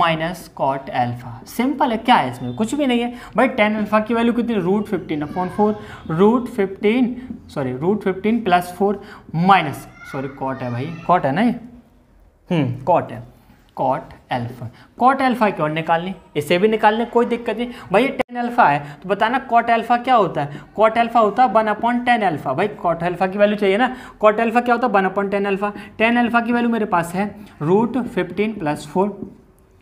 minus cot alpha simple है क्या है इसमें कुछ भी नहीं है भाई टेन अल्फ़ा की वैल्यू कितनी root fifteen upon four root fifteen sorry root fifteen plus four minus sorry cot है भाई कॉट है ना ये कॉट हम्म, है कॉट एल्फा कॉट एल्फा क्यों निकालनी इसे भी निकालने कोई दिक्कत नहीं भाई टेन एल्फा है तो बताना कॉट एल्फा क्या होता है कॉट एल्फा होता है वन अपॉइंट टेन एल्फा भाई कॉट एल्फा की वैल्यू चाहिए ना कॉट एल्फा क्या होता है one upon tan alpha tan alpha की वैल्यू मेरे पास है रूट फिफ्टीन प्लस फोर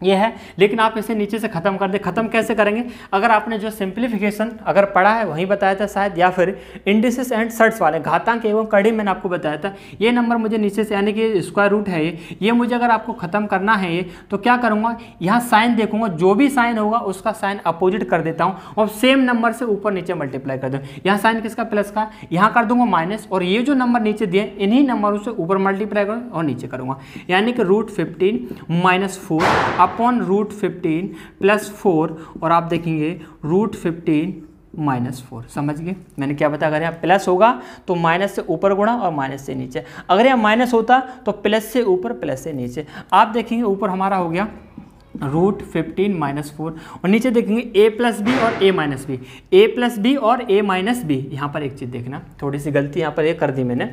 ये है लेकिन आप इसे नीचे से ख़त्म कर दें ख़त्म कैसे करेंगे अगर आपने जो सिंप्लीफिकेशन अगर पढ़ा है वहीं बताया था शायद या फिर इंडिसेस एंड सर्ट्स वाले घातांक एवं कड़ी मैंने आपको बताया था ये नंबर मुझे नीचे से यानी कि स्क्वायर रूट है ये ये मुझे अगर आपको ख़त्म करना है ये तो क्या करूँगा यहाँ साइन देखूंगा जो भी साइन होगा उसका साइन अपोजिट कर देता हूँ और सेम नंबर से ऊपर नीचे मल्टीप्लाई कर दूँ यहाँ साइन किसका प्लस का यहाँ कर दूँगा माइनस और ये जो नंबर नीचे दिए इन्हीं नंबरों से ऊपर मल्टीप्लाई करूँ और नीचे करूँगा यानी कि रूट फिफ्टीन माइनस फोर आप upon root fifteen plus four और आप देखेंगे रूट फिफ्टीन माइनस फोर समझ गए मैंने क्या बताया अगर यहाँ प्लस होगा तो माइनस से ऊपर गुणा और माइनस से नीचे अगर यहाँ माइनस होता तो प्लस से ऊपर प्लस से नीचे आप देखेंगे ऊपर हमारा हो गया रूट फिफ्टीन माइनस फोर और नीचे देखेंगे ए प्लस बी और A minus B A plus B और ए माइनस बी यहाँ पर एक चीज़ देखना थोड़ी सी गलती यहाँ पर ये कर दी मैंने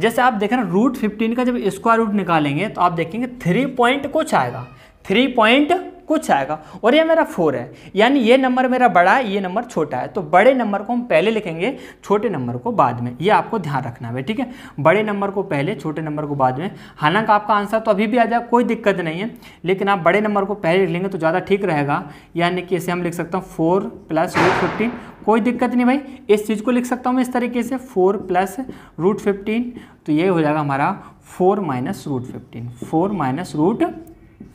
जैसे आप देखना रूट फिफ्टीन का जब स्क्वायर रूट निकालेंगे तो आप देखेंगे थ्री पॉइंट कुछ आएगा थ्री पॉइंट कुछ आएगा और ये मेरा फोर है यानी ये नंबर मेरा बड़ा है ये नंबर छोटा है तो बड़े नंबर को हम पहले लिखेंगे छोटे नंबर को बाद में ये आपको ध्यान रखना है ठीक है बड़े नंबर को पहले छोटे नंबर को बाद में हालांकि आपका आंसर तो अभी भी आ जाए कोई दिक्कत नहीं है लेकिन आप बड़े नंबर को पहले लिख लेंगे तो ज़्यादा ठीक रहेगा यानी कि इसे हम लिख सकते हैं फोर प्लस रूट फिफ्टीन कोई दिक्कत नहीं भाई इस चीज़ को लिख सकता हूँ मैं इस तरीके से फोर प्लस रूट फिफ्टीन तो ये हो जाएगा हमारा four minus root fifteen four minus root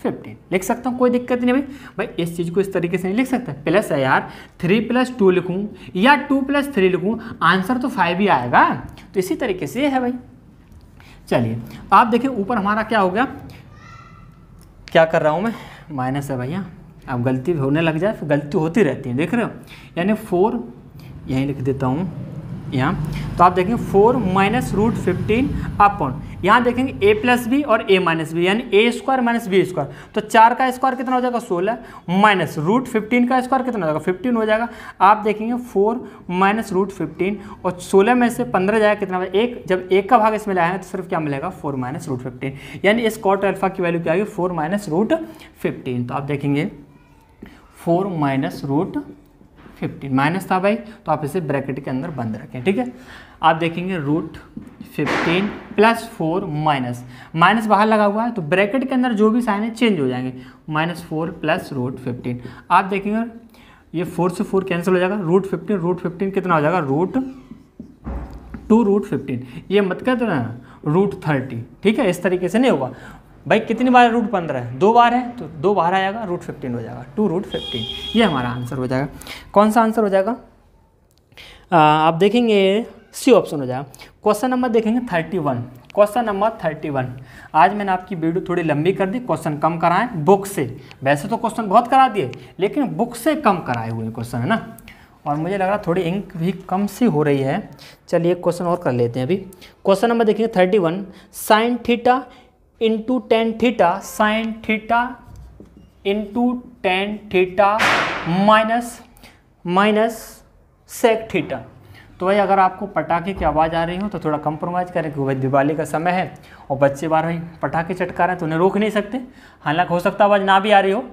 fifteen लिख सकता हूँ कोई दिक्कत नहीं भाई भाई इस चीज़ को इस तरीके से नहीं लिख सकता प्लस है यार थ्री प्लस टू लिखूँ या टू प्लस थ्री लिखूँ आंसर तो फाइव ही आएगा तो इसी तरीके से है भाई चलिए आप देखिए ऊपर हमारा क्या हो गया क्या कर रहा हूँ मैं माइनस है भैया अब गलती होने लग जाए फिर गलती होती रहती है देख रहे हो यानी फोर यहीं लिख देता हूँ यहाँ तो आप देखेंगे four minus root fifteen upon यहाँ देखेंगे ए प्लस बी और ए माइनस बी यानी A square minus B square तो चार का स्क्वायर कितना हो जाएगा सोलह माइनस रूट फिफ्टीन का स्क्वायर कितना हो जाएगा फिफ्टीन हो जाएगा आप देखेंगे फोर माइनस रूट फिफ्टीन और सोलह में से पंद्रह जाएगा कितना एक जब एक का भाग इसमें लाया है तो सिर्फ क्या मिलेगा फोर माइनस रूट फिफ्टीन यानी इस कॉट अल्फा की वैल्यू क्या आएगी फोर माइनस रूट फिफ्टीन तो आप देखेंगे four minus root fifteen minus था भाई तो आप इसे ब्रैकेट के अंदर बंद रखें ठीक है आप देखेंगे root fifteen plus four minus minus बाहर लगा हुआ है तो ब्रैकेट के अंदर जो भी साइन है चेंज हो जाएंगे minus four plus root fifteen आप देखेंगे ये फोर से फोर कैंसिल हो जाएगा रूट फिफ्टीन रूट फिफ्टीन कितना हो जाएगा रूट टू रूट फिफ्टीन ये मत कर ना रूट थर्टी ठीक है इस तरीके से नहीं होगा भाई कितनी बार रूट पंद्रह है दो बार है तो दो बार आएगा रूट फिफ्टीन हो जाएगा टू रूट फिफ्टीन ये हमारा आंसर हो जाएगा कौन सा आंसर हो जाएगा आ, आप देखेंगे सी ऑप्शन हो जाएगा क्वेश्चन नंबर देखेंगे thirty one question number thirty one आज मैंने आपकी वीडियो थोड़ी लंबी कर दी क्वेश्चन कम कराएं बुक से वैसे तो क्वेश्चन बहुत करा दिए लेकिन बुक से कम कराए हुए क्वेश्चन है ना और मुझे लग रहा थोड़ी इंक भी कम सी हो रही है चलिए क्वेश्चन और कर लेते हैं अभी क्वेश्चन नंबर देखेंगे thirty one sine theta into tan theta sine theta into tan theta minus minus sec theta तो भाई अगर आपको पटाखे की आवाज़ आ रही हो तो थोड़ा कंप्रोमाइज़ करें क्योंकि भाई दिवाली का समय है और बच्चे बार भाई पटाखे चटका रहे हैं तो उन्हें रोक नहीं सकते हालांकि हो सकता आवाज़ ना भी आ रही हो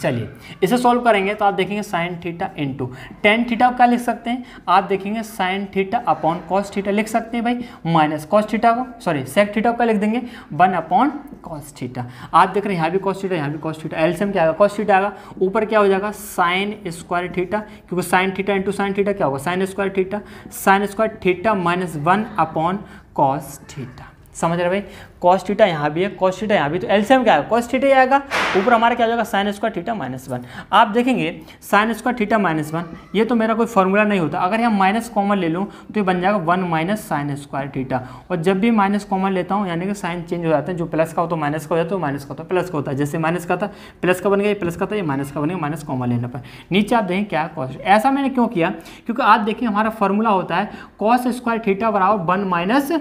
चलिए इसे सॉल्व करेंगे तो आप देखेंगे sine theta into tan theta आप क्या लिख सकते हैं आप देखेंगे sine theta upon cos theta लिख सकते हैं भाई माइनस कॉस थीटा को सॉरी सेक थीटा का लिख देंगे वन अपॉन कॉस थीटा आप देख रहे हैं यहाँ भी कॉस थीटा यहाँ भी कॉस थीटा एल्सियम क्या आएगा कॉस थीटा आएगा ऊपर क्या हो जाएगा साइन स्क्वायर थीटा क्योंकि sine theta into sine theta क्या होगा sine square theta sine square theta minus one upon cos theta समझ रहे भाई कॉस यहाँ भी है कॉस यहाँ भी तो एल्सियम क्या आएगा कॉस ही आएगा ऊपर हमारा क्या हो जाएगा sine square theta minus one आप देखेंगे sine square theta minus one ये तो मेरा कोई फॉर्मूला नहीं होता अगर यहाँ माइनस कॉमन ले लूँ तो ये बन जाएगा one minus sine square theta और जब भी माइनस कॉमन लेता हूँ यानी कि साइन चेंज हो जाते हैं जो प्लस का हो तो माइनस का हो जाता है माइनस तो का होता है प्लस का होता है जैसे माइनस का था प्लस का बन गया प्लस का था ये माइनस का बनेगा माइनस कॉमन लेने पर नीचे आप देखें क्या कॉस्ट ऐसा मैंने क्यों किया क्योंकि आप देखिए हमारा फॉर्मूला होता है कॉस स्क्वायर थीटा बराबर one minus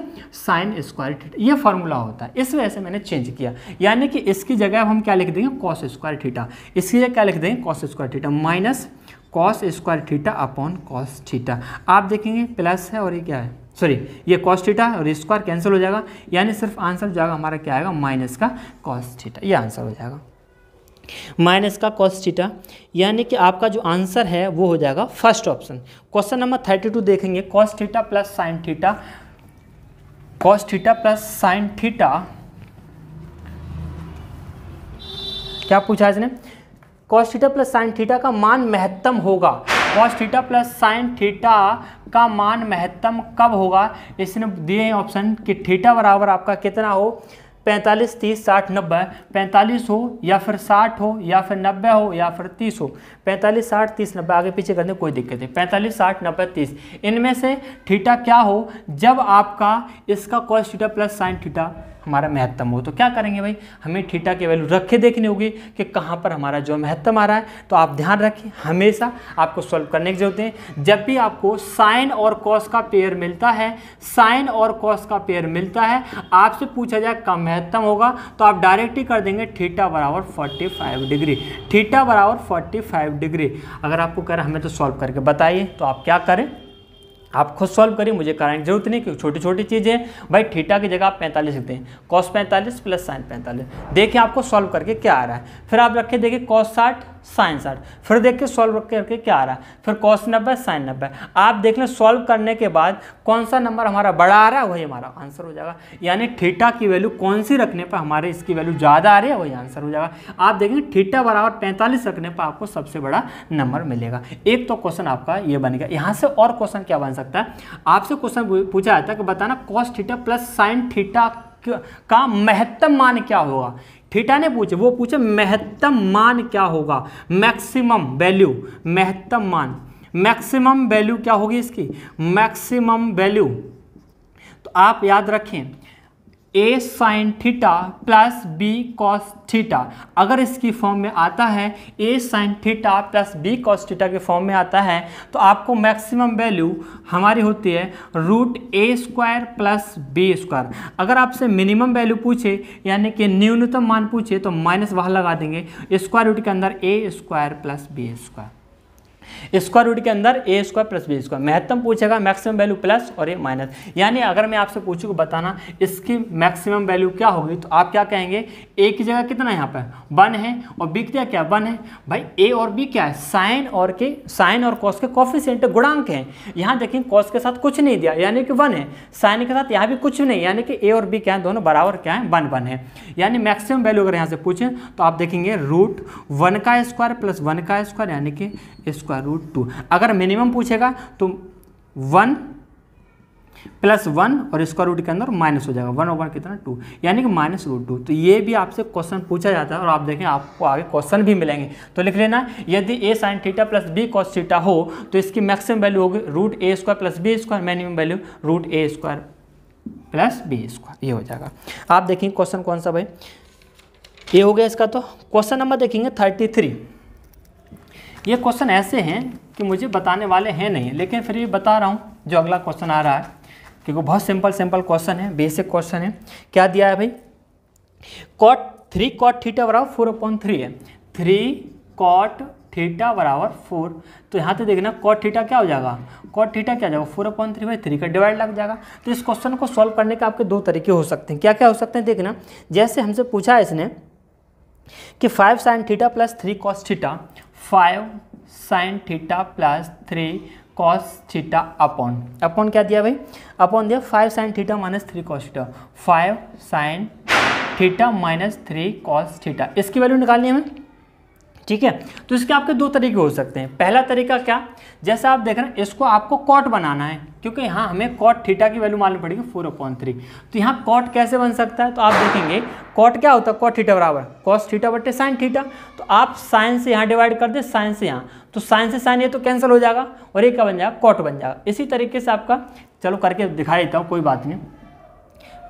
sine square theta ये फॉर्मूला होता है इस वजह से मैंने चेंज किया यानी कि इसकी जगह अब हम क्या लिख देंगे कॉस स्क्वायर ठीठा इसकी जगह क्या लिख देंगे cos square theta minus cos square theta upon cos theta आप देखेंगे प्लस है और ये क्या है सॉरी ये कॉस ठीठा और स्क्वायर कैंसिल हो जाएगा यानी सिर्फ आंसर जाएगा हमारा क्या आएगा माइनस का कॉस ठीठा ये आंसर हो जाएगा माइनस का कॉस थीटा यानी कि आपका जो आंसर है वो हो जाएगा first option question number thirty two देखेंगे cos theta plus sine theta cos theta plus sine theta क्या पूछा है इसने cos theta plus sine theta का मान महत्तम होगा cos theta plus sine theta का मान महत्तम कब होगा इसने दिए हैं ऑप्शन कि थीटा बराबर आपका कितना हो 45, 30, 60, 90, 45 हो या फिर 60 हो या फिर 90 हो या फिर 30 हो पैंतालीस साठ तीस नब्बे आगे पीछे करने कोई दिक्कत नहीं पैंतालीस साठ नब्बे तीस इनमें से थीटा क्या हो जब आपका इसका cos theta plus sine theta हमारा महत्तम हो तो क्या करेंगे भाई हमें थीटा की वैल्यू रख के देखनी होगी कि कहाँ पर हमारा जो महत्तम आ रहा है तो आप ध्यान रखें हमेशा आपको सॉल्व करने की जरूरत है जब भी आपको साइन और कॉस का पेयर मिलता है साइन और कॉस का पेयर मिलता है आपसे पूछा जाए कब महत्तम होगा तो आप डायरेक्ट ही कर देंगे थीटा बराबर फाइव डिग्री थीटा बराबर फोर्टी फाइव डिग्री अगर आपको कह रहा हमें तो सॉल्व करके बताइए तो आप क्या करें आप खुद सॉल्व करिए मुझे कराने की जरूरत नहीं क्योंकि छोटी छोटी चीज़ें भाई थीटा की जगह आप पैंतालीस लिखते हैं कॉस पैंतालीस प्लस साइन पैंतालीस देखिए आपको सॉल्व करके क्या आ रहा है फिर आप रखें देखिए कॉस साठ साइन साठ फिर देखिए सॉल्व करके क्या आ रहा है फिर कॉस नब्बे साइन नब्बे आप देख लें सॉल्व करने के बाद कौन सा नंबर हमारा बड़ा आ रहा है वही हमारा आंसर हो जाएगा यानी ठीटा की वैल्यू कौन सी रखने पर हमारे इसकी वैल्यू ज़्यादा आ रही है वही आंसर हो जाएगा आप देखेंगे ठीटा बराबर पैंतालीस रखने पर आपको सबसे बड़ा नंबर मिलेगा एक तो क्वेश्चन आपका ये बन गया यहाँ से और क्वेश्चन क्या बन सकता है आपसे क्वेश्चन पूछा जाता है कि बताना cos theta plus sine theta का महत्तम मान क्या होगा थीटा ने पूछे वो पूछे महत्तम मान क्या होगा मैक्सिमम वैल्यू महत्तम मान मैक्सिमम वैल्यू क्या होगी इसकी मैक्सिमम वैल्यू तो आप याद रखें A sine theta plus B cos theta अगर इसकी फॉर्म में आता है A sine theta plus B cos theta के फॉर्म में आता है तो आपको मैक्सिमम वैल्यू हमारी होती है root A square plus B square अगर आपसे मिनिमम वैल्यू पूछे यानी कि न्यूनतम मान पूछे तो माइनस वहाँ लगा देंगे स्क्वायर रूट के अंदर A square plus B square square root के अंदर A square plus B square महत्तम पूछेगा मैक्सिमम वैल्यू प्लस और ए माइनस यानी अगर मैं आपसे पूछूं बताना इसकी मैक्सिमम वैल्यू क्या होगी तो आप क्या कहेंगे ए की जगह कितना यहाँ पर वन है और बी क्या क्या वन है भाई ए और बी क्या है साइन और के साइन और कॉस के कॉफिशेंट गुणांक हैं यहाँ देखें कॉस के साथ कुछ नहीं दिया यानी कि वन है साइन के साथ यहाँ भी कुछ नहीं यानी कि ए और बी क्या है दोनों बराबर क्या है वन वन है यानी मैक्सिमम वैल्यू अगर यहाँ से पूछें तो आप देखेंगे रूट वन का स्क्वायर प्लस वन का स्क्वायर यानी कि स्क्वायर का रूट टू अगर मिनिमम पूछेगा तो वन प्लस वन और स्क्वायर रूट के अंदर माइनस हो जाएगा वन ओवर कितना टू यानी कि माइनस रूट टू तो ये भी आपसे क्वेश्चन पूछा जाता है और आप देखें आपको आगे क्वेश्चन भी मिलेंगे तो लिख लेना यदि A sine theta plus B cos theta हो तो इसकी मैक्सिमम वैल्यू होगी root A square plus B square minimum value root A square plus B square ये हो जाएगा आप देखेंगे क्वेश्चन कौन सा भाई ये हो गया इसका तो क्वेश्चन नंबर देखेंगे थर्टी थ्री ये क्वेश्चन ऐसे हैं कि मुझे बताने वाले हैं नहीं लेकिन फिर भी बता रहा हूँ जो अगला क्वेश्चन आ रहा है क्योंकि बहुत सिंपल सिंपल क्वेश्चन है बेसिक क्वेश्चन है क्या दिया है भाई कॉट थ्री कॉट थीटा बराबर फोर अपॉन थ्री है थ्री कॉट थीटा बराबर फोर तो यहाँ तो देखना कॉट थीटा क्या हो जाएगा कॉट थीटा क्या हो जाएगा four upon three by three का डिवाइड लग जाएगा तो इस क्वेश्चन को सॉल्व करने के आपके दो तरीके हो सकते हैं क्या क्या हो सकते हैं देखना जैसे हमसे पूछा है इसने कि five sine theta plus three cos theta five sine theta plus three cos theta upon upon क्या दिया भाई अपॉन दिया five sine theta minus three cos theta five sine theta minus three cos theta इसकी value निकालनी है हमें ठीक है तो इसके आपके दो तरीके हो सकते हैं पहला तरीका क्या जैसा आप देख रहे हैं इसको आपको कॉट बनाना है क्योंकि यहाँ हमें कॉट थीटा की वैल्यू मालूम पड़ेगी फोर अपॉइंट थ्री तो यहाँ कॉट कैसे बन सकता है तो आप देखेंगे कॉट क्या होता है कॉट थीटा बराबर कॉस थीटा बटे साइन थीटा तो आप साइन से यहाँ डिवाइड कर दे साइन से यहाँ तो साइन से साइन ये तो कैंसिल हो जाएगा और एक क्या बन जाएगा कॉट बन जाएगा इसी तरीके से आपका चलो करके दिखा देता हूँ कोई बात नहीं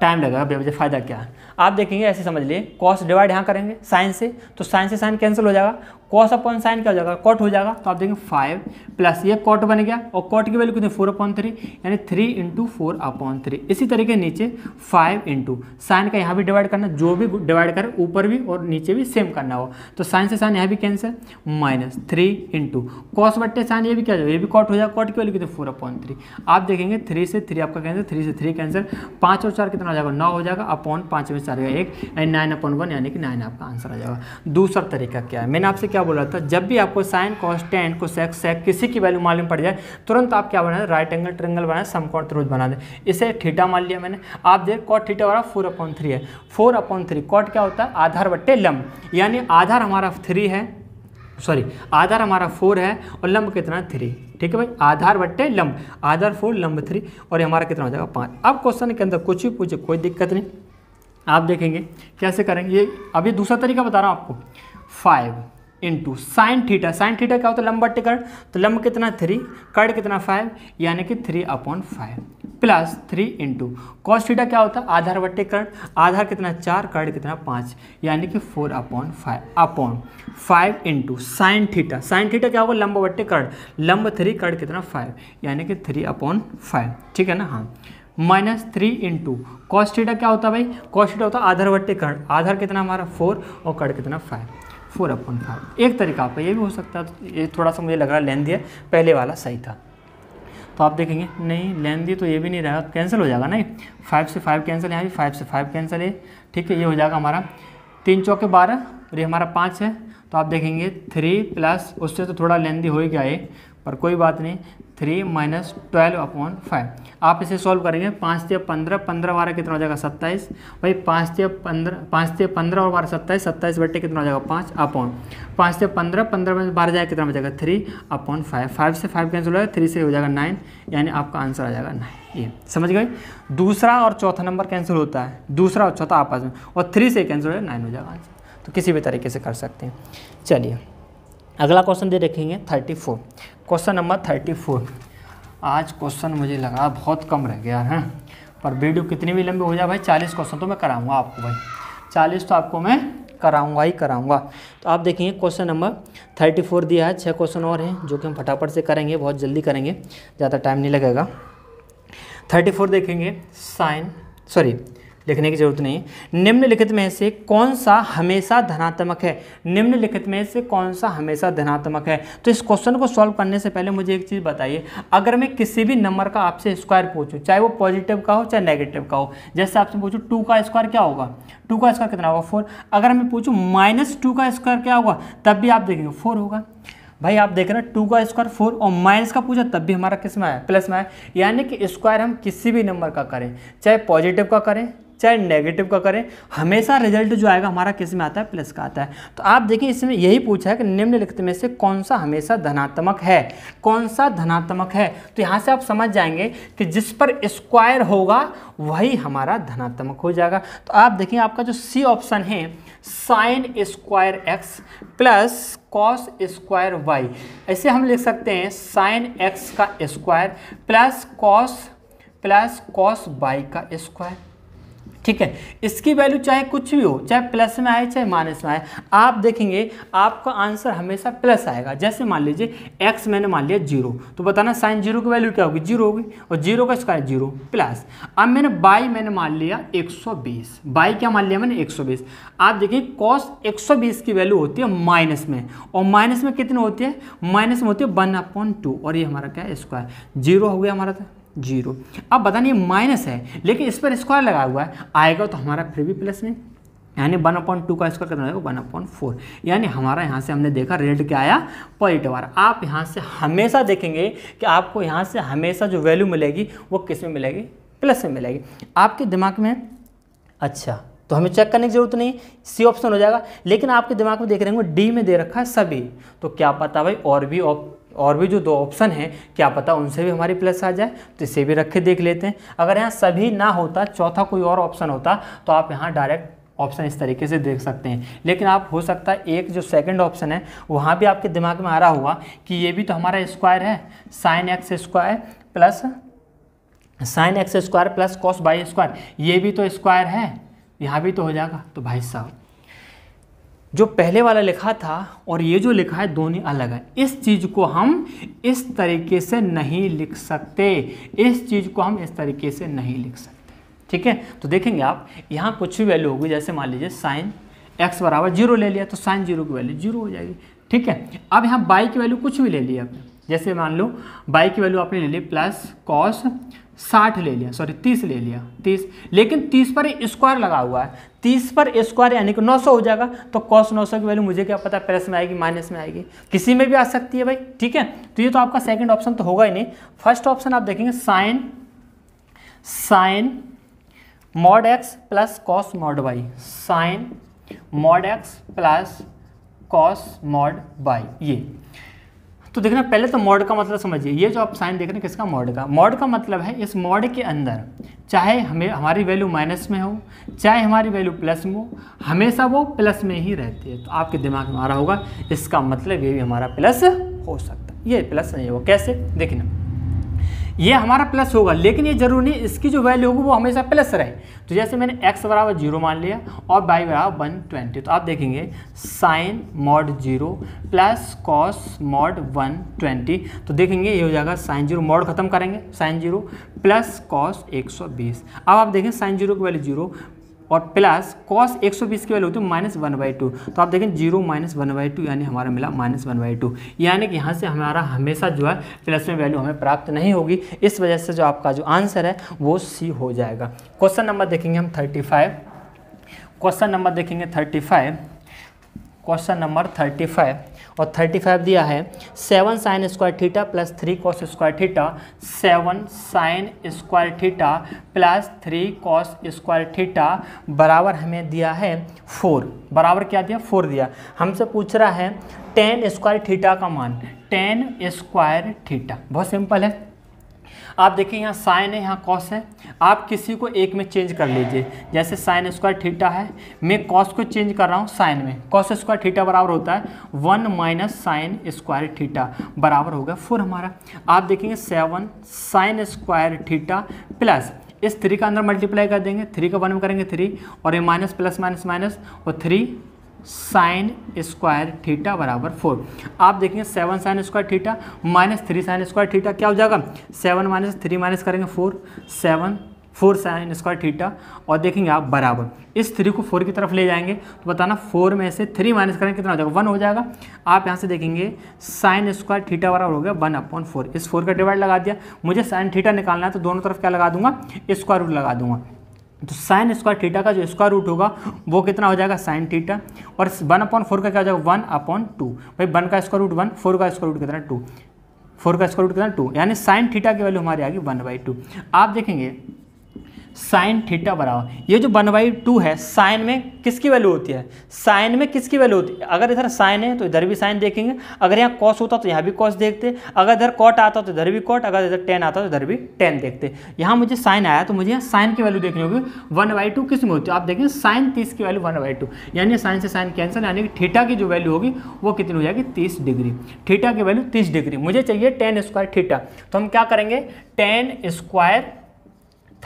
टाइम लगेगा मुझे फ़ायदा क्या है आप देखेंगे ऐसे समझ लिए कॉस्ट डिवाइड यहाँ करेंगे साइन से तो साइन से साइन कैंसिल हो जाएगा कॉस अपॉन साइन क्या हो जाएगा कॉट हो जाएगा तो आप देखेंगे फाइव प्लस ये कॉट बन गया और कॉट की वैल्यू कितनी फोर अपॉन थ्री यानी three into four upon three इसी तरीके नीचे फाइव इंटू साइन का यहाँ भी डिवाइड करना जो भी डिवाइड करें ऊपर भी और नीचे भी सेम करना हो तो साइन से साइन यहाँ भी cancel minus three into cos बट्टे साइन ये भी क्या हो ये भी कॉट हो जाएगा कॉट की वैल्यू कितनी फोर अपॉन थ्री आप देखेंगे थ्री से थ्री आपका कैंसिल थ्री से थ्री कैंसिल पाँच और चार कितना हो जाएगा नौ हो जाएगा अपॉन पाँच में चार एक यानी नाइन अपॉन वन यानी कि नाइन आपका आंसर आ जाएगा दूसरा तरीका क्या है मैंने आपसे क्या क्या बोला था जब भी आपको साइन कॉन्स्टेंट को सेक सेक किसी की वैल्यू मालूम पड़ जाए तुरंत आप क्या बनाए राइट एंगल ट्रेंगल बनाए समकोण त्रिभुज बना दें इसे ठीटा मान लिया मैंने आप देख कॉट ठीटा वाला फोर अपॉइंट थ्री है फोर अपॉइंट थ्री कॉट क्या होता है आधार बट्टे लम्ब यानी आधार हमारा थ्री है सॉरी आधार हमारा फोर है और लंब कितना थ्री ठीक है भाई आधार बट्टे लंब आधार फोर लंब थ्री और ये हमारा कितना हो जाएगा पाँच अब क्वेश्चन के अंदर कुछ भी पूछे कोई दिक्कत नहीं आप देखेंगे कैसे करेंगे ये अभी दूसरा तरीका बता रहा हूँ आपको five into sine theta sine theta क्या होता है लंबा टिकर तो लंब कितना थ्री कर्ड कितना फाइव यानी कि three upon five plus three into cos theta क्या होता है आधार बट्टे कर्ण आधार कितना चार कर्ण कितना पाँच यानी कि four upon five upon five into sine theta sine theta क्या होगा लंब बट्टे कर्ण लंब थ्री कर्ण कितना फाइव यानी कि थ्री अपॉन फाइव ठीक है ना हाँ minus three into cos theta क्या होता है भाई कॉस थीटा होता है आधार बट्टे कर्ण आधार कितना हमारा फोर और कर्ण कितना फाइव फोर अपॉन फाइव एक तरीका आपका ये भी हो सकता है तो ये थोड़ा सा मुझे लग रहा है लेंदी है पहले वाला सही था तो आप देखेंगे नहीं लेंदी तो ये भी नहीं रहेगा कैंसिल हो जाएगा नहीं फाइव से फाइव कैंसिल यहाँ भी फाइव से फाइव कैंसिल है ठीक है ये हो जाएगा हमारा तीन चौके बारह और ये हमारा पाँच है तो आप देखेंगे थ्री प्लस उससे तो थोड़ा लेंदी हो ही गया है पर कोई बात नहीं three minus twelve upon five आप इसे सॉल्व करेंगे पाँच से पंद्रह पंद्रह बारह कितना हो जाएगा सत्ताईस भाई पाँच से पंद्रह पाँच से पंद्रह और बारह सत्ताईस सत्ताईस बटे कितना हो जाएगा पाँच अपॉन पाँच से पंद्रह पंद्रह में बारह जाएगा कितना हो जाएगा थ्री अपॉन फाइव फाइव से फाइव कैंसिल हो जाएगा थ्री से हो जाएगा नाइन यानी आपका आंसर आ जाएगा नाइन ये समझ गए दूसरा और चौथा नंबर कैंसिल होता है दूसरा और चौथा आपस में और थ्री से कैंसिल हो जाएगा नाइन हो जाएगा आंसर तो किसी भी तरीके से कर सकते हैं चलिए अगला क्वेश्चन दे रखेंगे thirty four question number thirty four आज क्वेश्चन मुझे लगा बहुत कम रह गया है पर वीडियो कितनी भी लंबी हो जाए भाई चालीस क्वेश्चन तो मैं कराऊंगा आपको भाई चालीस तो आपको मैं कराऊंगा ही कराऊंगा तो आप देखेंगे क्वेश्चन नंबर थर्टी फोर दिया है छः क्वेश्चन और हैं जो कि हम फटाफट से करेंगे बहुत जल्दी करेंगे ज़्यादा टाइम नहीं लगेगा थर्टी फोर देखेंगे साइन सॉरी लिखने की जरूरत नहीं निम्नलिखित में से कौन सा हमेशा धनात्मक है निम्नलिखित में से कौन सा हमेशा धनात्मक है तो इस क्वेश्चन को सॉल्व करने से पहले मुझे एक चीज़ बताइए अगर मैं किसी भी नंबर का आपसे स्क्वायर पूछूँ चाहे वो पॉजिटिव का हो चाहे नेगेटिव का हो जैसे आपसे पूछूं टू का स्क्वायर क्या होगा टू का स्क्वायर कितना होगा फोर अगर मैं पूछूँ माइनस टू का स्क्वायर क्या होगा तब भी आप देखेंगे फोर होगा भाई आप देख रहे हैं टू का स्क्वायर फोर और माइनस का पूछा तब भी हमारा किस में आया प्लस में आया यानी कि स्क्वायर हम किसी भी नंबर का करें चाहे पॉजिटिव का करें चाहे नेगेटिव का करें हमेशा रिजल्ट जो आएगा हमारा किस में आता है प्लस का आता है तो आप देखिए इसमें यही पूछा है कि निम्नलिखित में से कौन सा हमेशा धनात्मक है कौन सा धनात्मक है तो यहाँ से आप समझ जाएंगे कि जिस पर स्क्वायर होगा वही हमारा धनात्मक हो जाएगा तो आप देखें आपका जो सी ऑप्शन है sine square x plus cos square y ऐसे हम लिख सकते हैं साइन एक्स का square plus cos plus cos y का स्क्वायर ठीक है इसकी वैल्यू चाहे कुछ भी हो चाहे प्लस में आए चाहे माइनस में आए आप देखेंगे आपका आंसर हमेशा प्लस आएगा जैसे मान लीजिए एक्स मैंने मान लिया जीरो तो बताना साइन जीरो की वैल्यू क्या होगी जीरो होगी और जीरो का स्क्वायर जीरो प्लस अब मैंने बाई मैंने मान लिया एक बाई क्या मान लिया मैंने एक आप देखिए कॉस एक की वैल्यू होती है माइनस में और माइनस में कितनी होती है माइनस में होती है वन अपॉइंट टू और ये हमारा क्या है स्क्वायर जीरो हो गया हमारा था तो। जीरो अब बताना नहीं माइनस है लेकिन इस पर स्क्वायर लगा हुआ है आएगा तो हमारा फिर भी प्लस में यानी वन अपॉइंट टू का स्क्वायर कितना वन अपॉइंट फोर यानी हमारा यहाँ से हमने देखा रेड क्या आया पॉजिटिव आ आप यहाँ से हमेशा देखेंगे कि आपको यहाँ से हमेशा जो वैल्यू मिलेगी वो किस में मिलेगी प्लस में मिलेगी आपके दिमाग में अच्छा तो हमें चेक करने की जरूरत नहीं सी ऑप्शन हो जाएगा लेकिन आपके दिमाग में देख रहे होंगे डी में दे रखा है सभी तो क्या पता भाई और भी और और भी जो दो ऑप्शन हैं क्या पता उनसे भी हमारी प्लस आ जाए तो इसे भी रख के देख लेते हैं अगर यहाँ सभी ना होता चौथा कोई और ऑप्शन होता तो आप यहाँ डायरेक्ट ऑप्शन इस तरीके से देख सकते हैं लेकिन आप हो सकता है एक जो सेकंड ऑप्शन है वहाँ भी आपके दिमाग में आ रहा हुआ कि ये भी तो हमारा स्क्वायर है sine x square plus sine x square plus cos by square ये भी तो स्क्वायर है यहाँ भी तो हो जाएगा तो भाई साहब जो पहले वाला लिखा था और ये जो लिखा है दोनों अलग है इस चीज़ को हम इस तरीके से नहीं लिख सकते इस चीज़ को हम इस तरीके से नहीं लिख सकते ठीक है तो देखेंगे आप यहाँ कुछ भी वैल्यू होगी जैसे मान लीजिए साइन एक्स बराबर जीरो ले लिया तो साइन जीरो की वैल्यू जीरो हो जाएगी ठीक है अब यहाँ बाई की वैल्यू कुछ भी ले लिया आपने जैसे मान लो बाई की वैल्यू आपने ले ली प्लस कॉस साठ ले लिया सॉरी तीस ले लिया तीस लेकिन तीस पर स्क्वायर लगा हुआ है तीस पर स्क्वायर यानी कि 900 हो जाएगा तो कॉस 900 की वैल्यू मुझे क्या पता प्लस में आएगी माइनस में आएगी किसी में भी आ सकती है भाई ठीक है तो ये तो आपका सेकंड ऑप्शन तो होगा ही नहीं फर्स्ट ऑप्शन आप देखेंगे sine sine mod x plus cos mod y sine mod x plus cos mod y ये तो देखना पहले तो मॉड का मतलब समझिए ये जो आप साइन देख रहे हैं किसका मॉड का मॉड का मतलब है इस मॉड के अंदर चाहे हमें हमारी वैल्यू माइनस में हो चाहे हमारी वैल्यू प्लस में हो हमेशा वो प्लस में ही रहती है तो आपके दिमाग में आ रहा होगा इसका मतलब ये भी हमारा प्लस हो सकता है ये प्लस नहीं होगा कैसे देखना ये हमारा प्लस होगा लेकिन ये जरूरी नहीं इसकी जो वैल्यू होगी वो हमेशा प्लस रहे तो जैसे मैंने एक्स बराबर जीरो मान लिया और बाई बराबर वन ट्वेंटी तो आप देखेंगे sine mod zero plus cos mod one twenty तो देखेंगे ये हो जाएगा साइन जीरो मॉड खत्म करेंगे साइन जीरो प्लस कॉस एक सौ बीस अब आप देखें साइन जीरो की वैल्यू जीरो और प्लस कॉस 120 की वैल्यू होती है माइनस वन बाई टू तो आप देखें zero minus one by two यानी हमारा मिला माइनस वन बाई टू यानी कि यहाँ से हमारा हमेशा जो है प्लस में वैल्यू हमें प्राप्त नहीं होगी इस वजह से जो आपका जो आंसर है वो सी हो जाएगा क्वेश्चन नंबर देखेंगे हम थर्टी फाइव क्वेश्चन नंबर देखेंगे thirty five question number thirty five और 35 दिया है seven sine square theta plus three cos square theta seven sine square theta plus three cos square theta बराबर हमें दिया है फोर बराबर क्या दिया फोर दिया हमसे पूछ रहा है टेन स्क्वायर थीटा का मान टेन स्क्वायर थीटा बहुत सिंपल है आप देखिए यहाँ साइन है यहाँ कॉस है आप किसी को एक में चेंज कर लीजिए जैसे साइन स्क्वायर थीटा है मैं कॉस को चेंज कर रहा हूँ साइन में कॉस स्क्वायर थीटा बराबर होता है one minus sine square theta बराबर होगा फोर हमारा आप देखेंगे seven sine square theta plus इस थ्री का अंदर मल्टीप्लाई कर देंगे थ्री का वन में करेंगे थ्री और ये माइनस प्लस माइनस माइनस और थ्री साइन स्क्वायर थीटा बराबर फोर आप देखेंगे seven sine square theta minus three sine square theta क्या हो जाएगा सेवन माइनस थ्री माइनस करेंगे four seven four sine square theta और देखेंगे आप बराबर इस थ्री को फोर की तरफ ले जाएंगे तो बताना फोर में से थ्री माइनस करेंगे कितना हो जाएगा वन हो जाएगा आप यहाँ से देखेंगे साइन स्क्वायर थीटा बराबर हो गया वन अपॉन फोर इस फोर का डिवाइड लगा दिया मुझे साइन थीटा निकालना है तो दोनों तरफ क्या लगा दूंगा स्क्वायर रूट लगा दूंगा तो साइन स्क्वायर थीटा का जो स्क्वायर रूट होगा वो कितना हो जाएगा साइन थीटा और वन अपॉन फोर का क्या हो जाएगा वन अपॉन टू भाई वन का स्क्वायर रूट वन फोर का स्क्वायर रूट कितना टू फोर का स्क्वायर रूट कितना टू यानी साइन थीटा की वैल्यू हमारी आ गई वन बाई टू आप देखेंगे साइन थीटा बराबर ये जो वन बाई टू है साइन में किसकी वैल्यू होती है साइन में किसकी वैल्यू होती है अगर इधर साइन है तो इधर भी साइन देखेंगे अगर यहाँ कॉस होता तो यहाँ भी कॉस देखते अगर इधर कॉट आता तो इधर भी कॉट अगर इधर टेन आता तो इधर भी टेन देखते यहाँ मुझे साइन आया तो मुझे यहाँ साइन की वैल्यू देखनी होगी वन बाई टू किस में होती है आप देखेंगे साइन तीस की वैल्यू वन बाई टू यानी साइन से साइन कैंसिल यानी कि थीटा की जो वैल्यू होगी वो कितनी हो जाएगी तीस डिग्री थीटा की वैल्यू तीस डिग्री मुझे चाहिए टेन स्क्वायर थीटा तो हम क्या करेंगे टेन स्क्वायर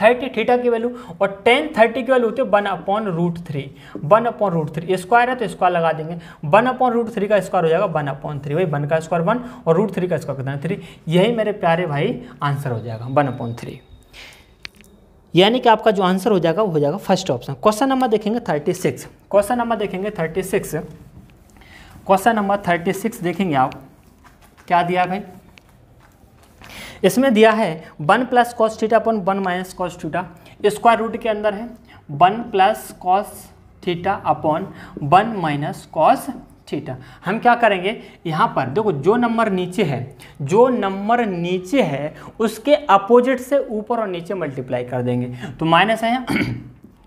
थर्टी थीटा की वैल्यू और टेन थर्टी की वैल्यू होती है one upon root three one upon root three square है तो स्क्वायर लगा देंगे वन अपॉन रूट थ्री का स्क्वायर हो जाएगा वन अपॉन थ्री वही वन का स्क्वायर वन और रूट थ्री का स्क्वायर कितना थ्री यही मेरे प्यारे भाई आंसर हो जाएगा वन अपॉन थ्री यानी कि आपका जो आंसर हो जाएगा वो हो जाएगा फर्स्ट ऑप्शन क्वेश्चन नंबर देखेंगे थर्टी सिक्स क्वेश्चन नंबर देखेंगे thirty six question number thirty six देखेंगे आप क्या दिया भाई इसमें दिया है one plus cos theta upon one minus cos theta square root के अंदर है one plus cos theta upon one minus cos theta हम क्या करेंगे यहाँ पर देखो जो नंबर नीचे है जो नंबर नीचे है उसके अपोजिट से ऊपर और नीचे मल्टीप्लाई कर देंगे तो माइनस है <clears throat>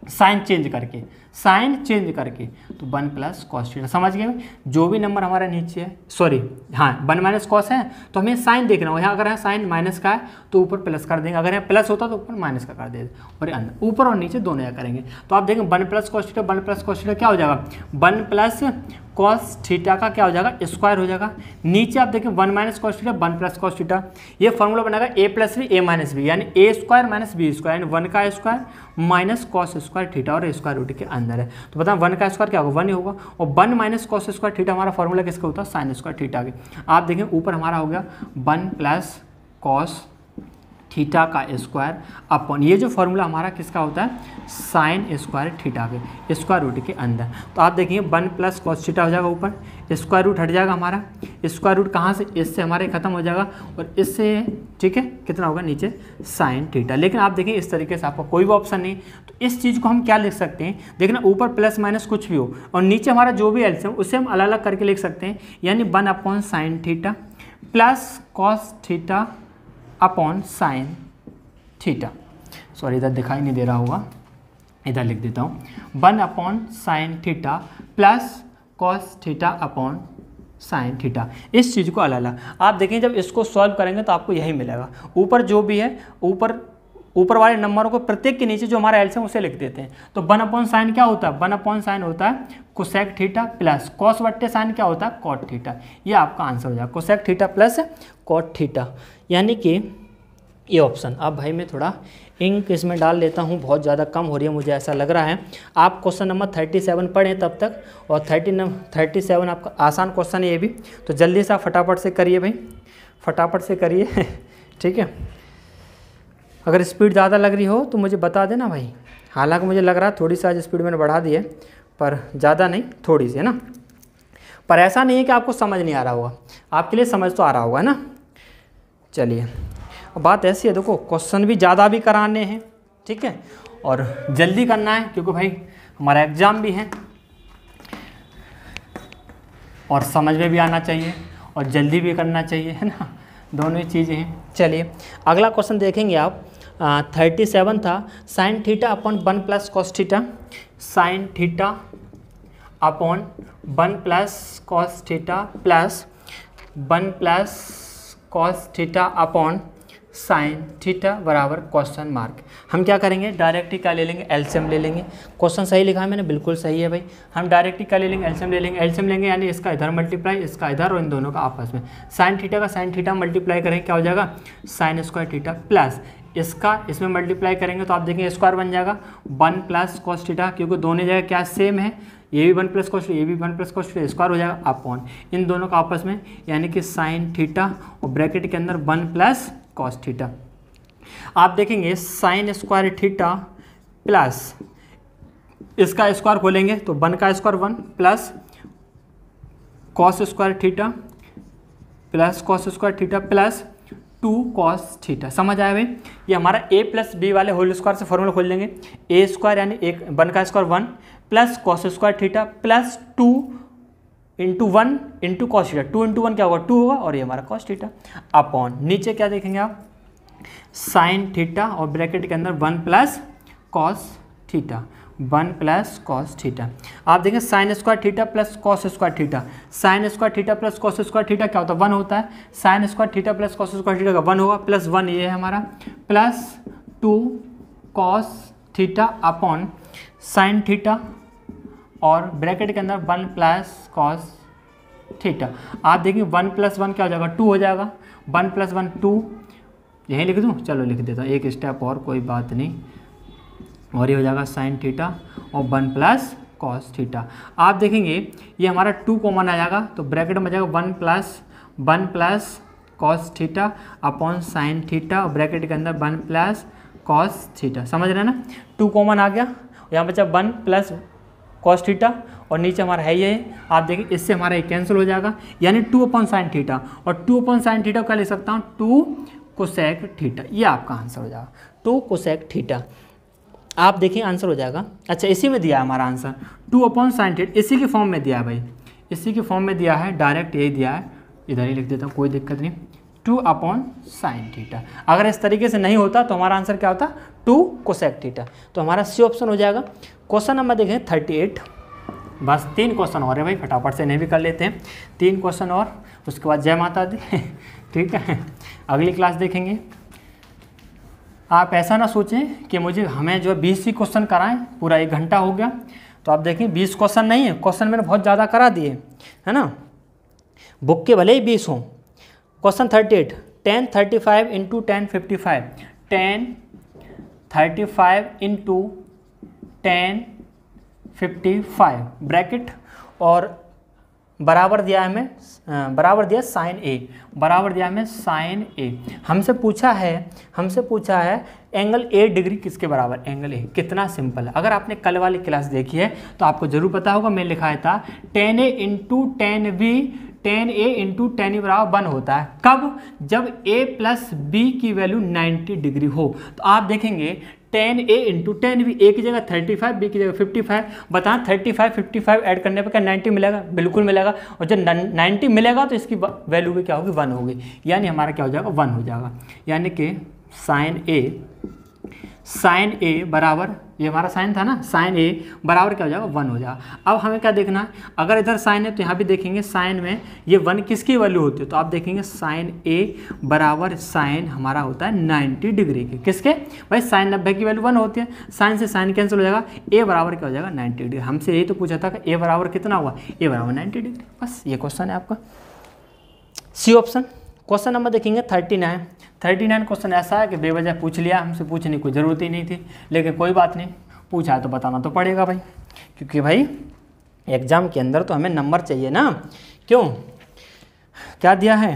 साइन चेंज करके साइन चेंज करके तो वन प्लस कॉस थीटा समझ गए जो भी नंबर हमारा नीचे है सॉरी हाँ वन माइनस कॉस है तो हमें साइन देखना हो यहाँ अगर है साइन माइनस का है तो ऊपर प्लस कर देंगे अगर यहाँ प्लस होता तो ऊपर माइनस का कर देंगे और अंदर ऊपर और नीचे दोनों यहाँ करेंगे तो आप देखें one plus cos theta one plus cos theta क्या हो जाएगा वन प्लस कॉस थीटा का क्या हो जाएगा स्क्वायर हो जाएगा नीचे आप देखें one minus cos theta one plus cos theta ये फॉर्मूला बनाएगा A plus B A minus B यानी A square minus B square यानी वन का square minus cos square theta और स्क्वायर रूट के अंदर अंदर है तो बताएं वन का स्क्वायर क्या होगा वन ही होगा और one minus cos square theta हमारा फॉर्मूला किसका होता है साइन स्क्वायर थीटा के आप देखें ऊपर हमारा हो गया वन प्लस कॉस थीटा का स्क्वायर अपॉन ये जो फॉर्मूला हमारा किसका होता है साइन स्क्वायर थीटा के स्क्वायर रूट के अंदर तो आप देखिए वन प्लस कॉस थीटा हो जाएगा ऊपर स्क्वायर रूट हट जाएगा हमारा स्क्वायर रूट कहाँ से इससे हमारे ख़त्म हो जाएगा और इससे ठीक है कितना होगा नीचे साइन थीटा लेकिन आप देखिए इस तरीके से आपका कोई भी ऑप्शन नहीं तो इस चीज़ को हम क्या लिख सकते हैं देखना ऊपर प्लस माइनस कुछ भी हो और नीचे हमारा जो भी एल्सियम उसे हम अलग अलग करके लिख सकते हैं यानी one upon sine theta plus cos theta upon sine theta sorry इधर दिखाई नहीं दे रहा होगा इधर लिख देता हूँ one upon sine theta plus cos theta upon sine theta इस चीज़ को अलग अलग आप देखें जब इसको सॉल्व करेंगे तो आपको यही मिलेगा ऊपर जो भी है ऊपर ऊपर वाले नंबरों को प्रत्येक के नीचे जो हमारा एल्सियम उसे लिख देते हैं तो वन अपॉन साइन क्या होता है वन अपॉन साइन होता है कोसेक थीटा प्लस कॉस वट्टे साइन क्या होता है कॉट थीटा ये आपका आंसर हो जाएगा cosec theta plus cot theta यानी कि ये ऑप्शन अब भाई मैं थोड़ा इंक इसमें डाल लेता हूँ बहुत ज़्यादा कम हो रही है मुझे ऐसा लग रहा है आप क्वेश्चन नंबर थर्टी सेवन पढ़ें तब तक और थर्टी थर्टी सेवन आपका आसान क्वेश्चन है ये भी तो जल्दी से आप फटाफट से करिए भाई फटाफट से करिए <laughs> ठीक है अगर स्पीड ज़्यादा लग रही हो तो मुझे बता देना भाई हालांकि मुझे लग रहा है थोड़ी सी आज स्पीड मैंने बढ़ा दी है पर ज़्यादा नहीं थोड़ी सी है ना पर ऐसा नहीं है कि आपको समझ नहीं आ रहा होगा आपके लिए समझ तो आ रहा होगा ना चलिए बात ऐसी है देखो क्वेश्चन भी ज़्यादा भी कराने हैं ठीक है और जल्दी करना है क्योंकि भाई हमारा एग्ज़ाम भी है और समझ में भी आना चाहिए और जल्दी भी करना चाहिए है ना दोनों ही चीज़ें हैं चलिए अगला क्वेश्चन देखेंगे आप थर्टी सेवन था sine theta upon one plus cos theta sine theta upon one plus cos theta plus one plus cos theta upon sine theta बराबर क्वेश्चन मार्क हम क्या करेंगे डायरेक्ट ही क्या ले लेंगे एल्सियम ले लेंगे क्वेश्चन सही लिखा है मैंने बिल्कुल सही है भाई हम डायरेक्ट ही क्या ले लेंगे एल्सियम ले लेंगे एल्सियम लेंगे यानी इसका इधर मल्टीप्लाई इसका इधर और इन दोनों का आपस में साइन थीटा का साइन थीटा मल्टीप्लाई करेंगे क्या हो जाएगा साइन स्क्वायर थीटा प्लस इसका इसमें मल्टीप्लाई करेंगे तो आप देखेंगे स्क्वायर बन जाएगा वन प्लस कॉस थीटा क्योंकि दोनों जगह क्या सेम है ए भी वन प्लस कॉस ए भी वन प्लस कॉस स्क्वायर हो जाएगा अपॉन इन दोनों का आपस में यानी कि साइन थीटा और ब्रैकेट के अंदर वन प्लस कॉस थीटा आप देखेंगे साइन स्क्वायर थीटा प्लस इसका स्क्वायर खोलेंगे तो वन का square one plus cos square theta plus cos square theta plus two cos theta समझ आया भाई ये हमारा ए प्लस बी वाले होल स्क्वायर से फॉर्मूला खोल देंगे ए स्क्वायर यानी एक वन का square one plus cos square theta plus two into one into cos theta two into one क्या होगा टू होगा और ये हमारा कॉस थीटा अपॉन नीचे क्या देखेंगे आप साइन थीटा और ब्रैकेट के अंदर one plus cos theta one plus cos theta आप देखें sine square theta plus cos square theta sine square theta plus cos square theta क्या होता है वन होता है sine square theta plus cos square theta का वन होगा plus one ये है हमारा plus two cos theta upon sine theta और ब्रैकेट के अंदर वन प्लस कॉस थीटा आप देखें वन प्लस वन क्या हो जाएगा टू हो जाएगा वन प्लस वन टू यहीं लिख दूँ चलो लिख देता हूँ एक स्टेप और कोई बात नहीं और ये हो जाएगा साइन थीटा और वन प्लस कॉस थीटा आप देखेंगे ये हमारा टू कॉमन आ जाएगा तो ब्रैकेट में आ जाएगा one plus one plus cos theta upon sine theta और ब्रैकेट के अंदर वन प्लस कॉस थीटा समझ रहे हैं ना टू कॉमन आ गया यहाँ बचा वन प्लस कॉस थीटा और नीचे हमारा है ये आप देखें इससे हमारा ये कैंसिल हो जाएगा यानी टू अपॉन साइन थीटा और टू अपॉन साइन थीटा क्या ले सकता हूँ टू कोसेक थीटा ये आपका आंसर हो जाएगा टू कोसेक थीटा आप देखें आंसर हो जाएगा अच्छा इसी में दिया है हमारा answer two upon sine theta इसी के फॉर्म में दिया है भाई इसी के फॉर्म में दिया है डायरेक्ट यही दिया है इधर ही लिख देता हूँ कोई दिक्कत नहीं टू अपॉन साइन थीटा अगर इस तरीके से नहीं होता तो हमारा आंसर क्या होता टू कोसेक थीटा तो हमारा सी ऑप्शन हो जाएगा क्वेश्चन नंबर देखें थर्टी एट बस तीन क्वेश्चन और है भाई फटाफट से नहीं भी कर लेते हैं तीन क्वेश्चन और उसके बाद जय माता दी <laughs> ठीक है अगली क्लास देखेंगे आप ऐसा ना सोचें कि मुझे हमें जो है बीस ही क्वेश्चन कराएं पूरा एक घंटा हो गया तो आप देखें बीस क्वेश्चन नहीं है क्वेश्चन मैंने बहुत ज़्यादा करा दिए है ना बुक के भले ही बीस हों question thirty eight tan thirty five into tan fifty five tan thirty five into tan fifty five bracket और बराबर दिया है हमें बराबर दिया साइन ए बराबर दिया हमें साइन ए हमसे पूछा है हमसे पूछा है एंगल ए डिग्री किसके बराबर एंगल ए कितना सिंपल है अगर आपने कल वाली क्लास देखी है तो आपको ज़रूर पता होगा मैं लिखा था tan A into tan B tan A into tan A बराबर वन होता है कब जब ए प्लस बी की वैल्यू 90 डिग्री हो तो आप देखेंगे tan A into tan B A की जगह थर्टी फाइव बी की जगह फिफ्टी फाइव बताएं thirty five fifty five add करने पर क्या नाइन्टी मिलेगा बिल्कुल मिलेगा और जब नाइन्टी मिलेगा तो इसकी वैल्यू भी क्या होगी वन होगी यानी हमारा क्या हो जाएगा वन हो जाएगा यानी कि साइन ए साइन ए बराबर ये हमारा साइन था ना साइन ए बराबर क्या हो जाएगा वन हो जाएगा अब हमें क्या देखना है अगर इधर साइन है तो यहाँ भी देखेंगे साइन में ये वन किसकी वैल्यू होती है तो आप देखेंगे साइन ए बराबर साइन हमारा होता है 90 डिग्री के किसके भाई साइन नब्बे की वैल्यू वन होती है साइन से साइन कैंसिल हो जाएगा ए बराबर क्या हो जाएगा नाइन्टी डिग्री हमसे यही तो पूछा था कि ए बराबर कितना हुआ ए बराबर नाइन्टी डिग्री बस ये क्वेश्चन है आपका सी ऑप्शन क्वेश्चन नंबर देखेंगे thirty nine thirty nine question ऐसा है कि बेवजह पूछ लिया हमसे पूछने की ज़रूरत ही नहीं थी लेकिन कोई बात नहीं पूछा है तो बताना तो पड़ेगा भाई क्योंकि भाई एग्ज़ाम के अंदर तो हमें नंबर चाहिए ना क्यों क्या दिया है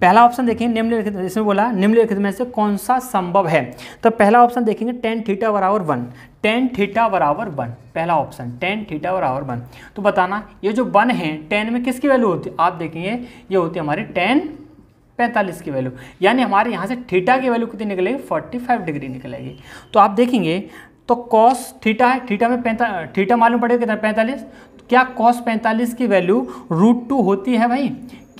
पहला ऑप्शन देखेंगे निम्नलिखित इसमें बोला निम्नलिखित में से कौन सा संभव है तो पहला ऑप्शन देखेंगे टेन थीटा बराबर वन टेन थीटा बराबर वन पहला ऑप्शन टेन थीटा बराबर वन तो बताना ये जो वन है टेन में किसकी वैल्यू होती है आप देखेंगे ये होती है हमारी टेन 45 की वैल्यू यानी हमारे यहाँ से थीटा की वैल्यू कितनी निकलेगी फोर्टी फाइव डिग्री निकलेगी तो आप देखेंगे तो कॉस थीटा है थीटा में पैंतालीस थीटा मालूम पड़ेगा कितना पैंतालीस तो क्या कॉस पैंतालीस की वैल्यू रूट टू होती है भाई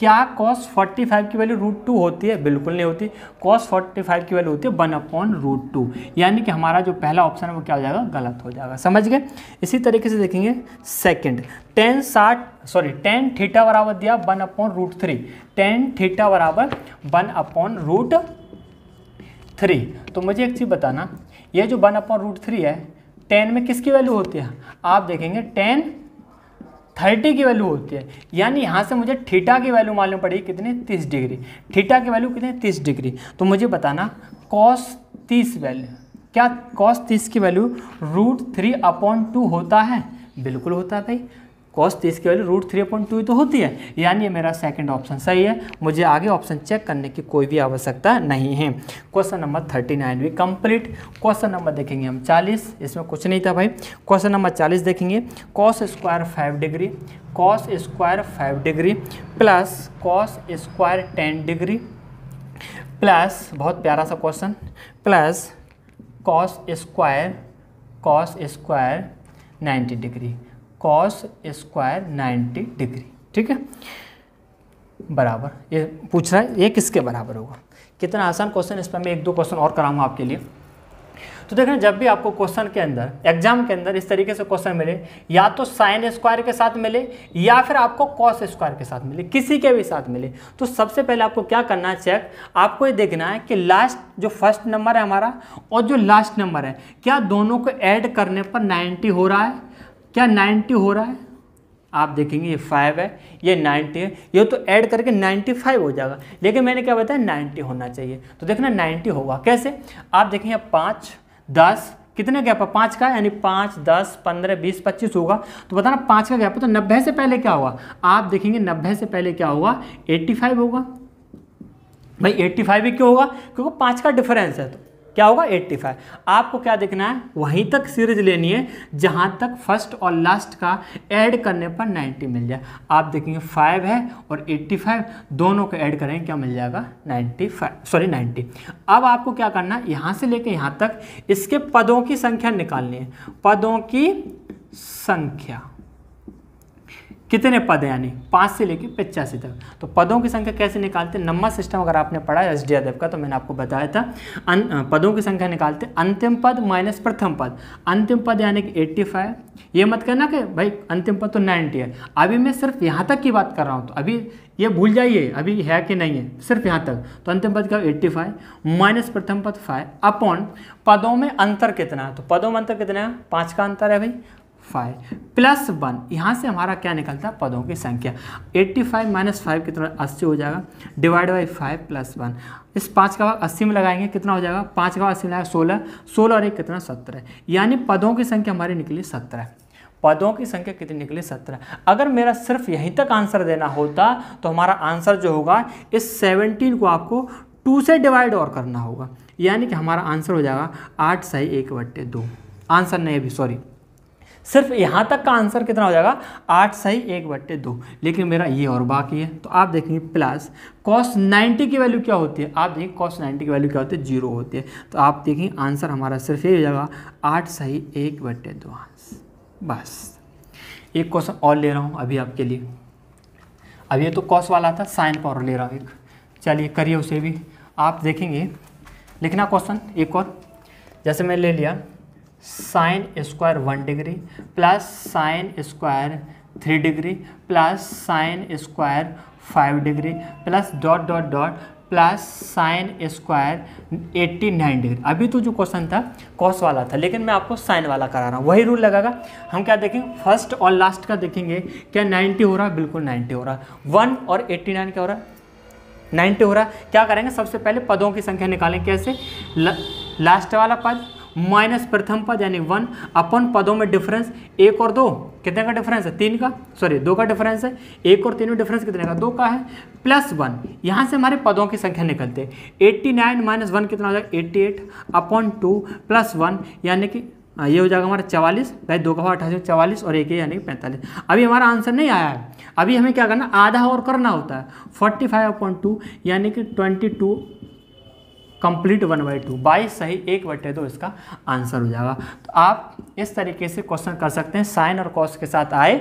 क्या कॉस 45 की वैल्यू रूट टू होती है बिल्कुल नहीं होती कॉस 45 की वैल्यू होती है वन अपॉन रूट टू यानी कि हमारा जो पहला ऑप्शन है वो क्या हो जाएगा गलत हो जाएगा समझ गए इसी तरीके से देखेंगे सेकेंड टेन साठ सॉरी टेन थीटा बराबर दिया one upon root three tan theta बराबर वन अपॉन रूट थ्री तो मुझे एक चीज़ बताना ये जो वन अपॉन रूट थ्री है टेन में किसकी वैल्यू होती है आप देखेंगे टेन थर्टी की वैल्यू होती है यानी यहाँ से मुझे थीटा की वैल्यू मालूम पड़ेगी कितने तीस डिग्री थीटा की वैल्यू कितने तीस डिग्री तो मुझे बताना कॉस तीस वैल्यू क्या कॉस तीस की value root three upon two होता है बिल्कुल होता है भाई कॉस तीस की value root three point two तो होती है यानी मेरा सेकंड ऑप्शन सही है मुझे आगे ऑप्शन चेक करने की कोई भी आवश्यकता नहीं है क्वेश्चन नंबर थर्टी नाइन भी कंप्लीट क्वेश्चन नंबर देखेंगे हम चालीस इसमें कुछ नहीं था भाई क्वेश्चन नंबर चालीस देखेंगे cos square five degree cos square five degree plus cos square ten degree plus बहुत प्यारा सा question plus cos square cos square ninety degree cos square ninety degree ठीक है बराबर ये पूछ रहा है ये किसके बराबर होगा कितना आसान क्वेश्चन इस पर मैं एक दो क्वेश्चन और कराऊंगा आपके लिए तो देखें जब भी आपको क्वेश्चन के अंदर एग्जाम के अंदर इस तरीके से क्वेश्चन मिले या तो साइन स्क्वायर के साथ मिले या फिर आपको कॉस स्क्वायर के साथ मिले किसी के भी साथ मिले तो सबसे पहले आपको क्या करना है चेक आपको ये देखना है कि लास्ट जो फर्स्ट नंबर है हमारा और जो लास्ट नंबर है क्या दोनों को ऐड करने पर नाइन्टी हो रहा है क्या 90 हो रहा है आप देखेंगे ये फाइव है ये 90 है ये तो ऐड करके 95 हो जाएगा लेकिन मैंने क्या बताया 90 होना चाहिए तो देखना 90 होगा कैसे आप देखेंगे पाँच दस कितने गैप है पाँच का यानी पाँच दस पंद्रह बीस पच्चीस होगा तो बताना पाँच का गैप है तो नब्बे से पहले क्या होगा आप देखेंगे नब्बे से पहले क्या होगा एट्टी फाइव होगा भाई एट्टी फाइव भी क्यों होगा क्योंकि पाँच का डिफरेंस है तो क्या होगा 85 आपको क्या देखना है वहीं तक सीरीज लेनी है जहां तक फर्स्ट और लास्ट का ऐड करने पर 90 मिल जाए आप देखेंगे 5 है और 85 दोनों को ऐड करेंगे क्या मिल जाएगा 95 सॉरी 90 अब आपको क्या करना है यहां से लेकर यहां तक इसके पदों की संख्या निकालनी है पदों की संख्या कितने पद हैं यानी पाँच से लेकर पचासी तक तो पदों की संख्या कैसे निकालते हैं नंबर सिस्टम अगर आपने पढ़ा है एस डी यादव का तो मैंने आपको बताया था अन, पदों की संख्या निकालते अंतिम पद माइनस प्रथम पद अंतिम पद यानी कि एट्टी फाइव ये मत कहना कि भाई अंतिम पद तो नाइन्टी है अभी मैं सिर्फ यहाँ तक की बात कर रहा हूँ तो अभी ये भूल जाइए अभी है कि नहीं है सिर्फ यहाँ तक तो अंतिम पद का एट्टी फाइव माइनस प्रथम पद फाइव अपॉन पदों में अंतर कितना है तो पदों में अंतर कितना है पाँच का अंतर है भाई फाइव प्लस वन यहाँ से हमारा क्या निकलता है पदों की संख्या एट्टी फाइव माइनस फाइव कितना अस्सी हो जाएगा divide by five plus one इस पाँच का भाग अस्सी में लगाएंगे कितना हो जाएगा पाँच का भाग अस्सी में लगाएगा सोलह सोलह और एक कितना सत्रह यानी पदों की संख्या हमारी निकली सत्रह पदों की संख्या कितनी निकली सत्रह अगर मेरा सिर्फ यहीं तक आंसर देना होता तो हमारा आंसर जो होगा इस सेवनटीन को आपको टू से डिवाइड और करना होगा यानी कि हमारा आंसर हो जाएगा आठ सही एक बट्टे दो आंसर नहीं अभी सॉरी सिर्फ यहाँ तक का आंसर कितना हो जाएगा आठ सही एक बट्टे दो लेकिन मेरा ये और बाकी है तो आप देखेंगे प्लस कॉस्ट नाइन्टी की वैल्यू क्या होती है आप देखिए कॉस्ट नाइन्टी की वैल्यू क्या होती है जीरो होती है तो आप देखेंगे आंसर हमारा सिर्फ ये हो जाएगा आठ सही एक बट्टे दो बस एक क्वेश्चन और ले रहा हूँ अभी आपके लिए अभी ये तो कॉस वाला था साइन पावर ले रहा हूँ एक चलिए करिए उसे भी आप देखेंगे लिखना क्वेश्चन एक और जैसे मैं ले लिया sine square one degree plus sine square three degree plus sine square five degree plus dot dot dot plus sine square eighty nine degree अभी तो जो क्वेश्चन था कॉस वाला था लेकिन मैं आपको साइन वाला करा रहा हूँ वही रूल लगेगा हम क्या देखेंगे फर्स्ट और लास्ट का देखेंगे क्या नाइन्टी हो रहा है बिल्कुल नाइन्टी हो रहा है वन और एट्टी नाइन क्या हो रहा है नाइन्टी हो रहा है क्या करेंगे सबसे पहले पदों की संख्या निकालें कैसे ल, लास्ट वाला पद माइनस प्रथम पद यानी वन अपन पदों में डिफरेंस एक और दो कितने का डिफरेंस है तीन का सॉरी दो का डिफरेंस है एक और तीन में डिफरेंस कितने का दो का है प्लस वन यहाँ से हमारे पदों की संख्या निकलते एट्टी नाइन माइनस वन कितना हो जाएगा eighty eight upon two plus one यानी कि हाँ, ये हो जाएगा हमारा चवालीस भाई दो का भाव अठासी चवालीस और एक यानी कि पैंतालीस अभी हमारा आंसर नहीं आया है अभी हमें क्या करना आधा और करना होता है फोर्टी फाइव अपॉइंट टू यानी कि twenty two complete one by two बाईस सही एक बटे दो तो इसका आंसर हो जाएगा तो आप इस तरीके से क्वेश्चन कर सकते हैं साइन और कॉस के साथ आए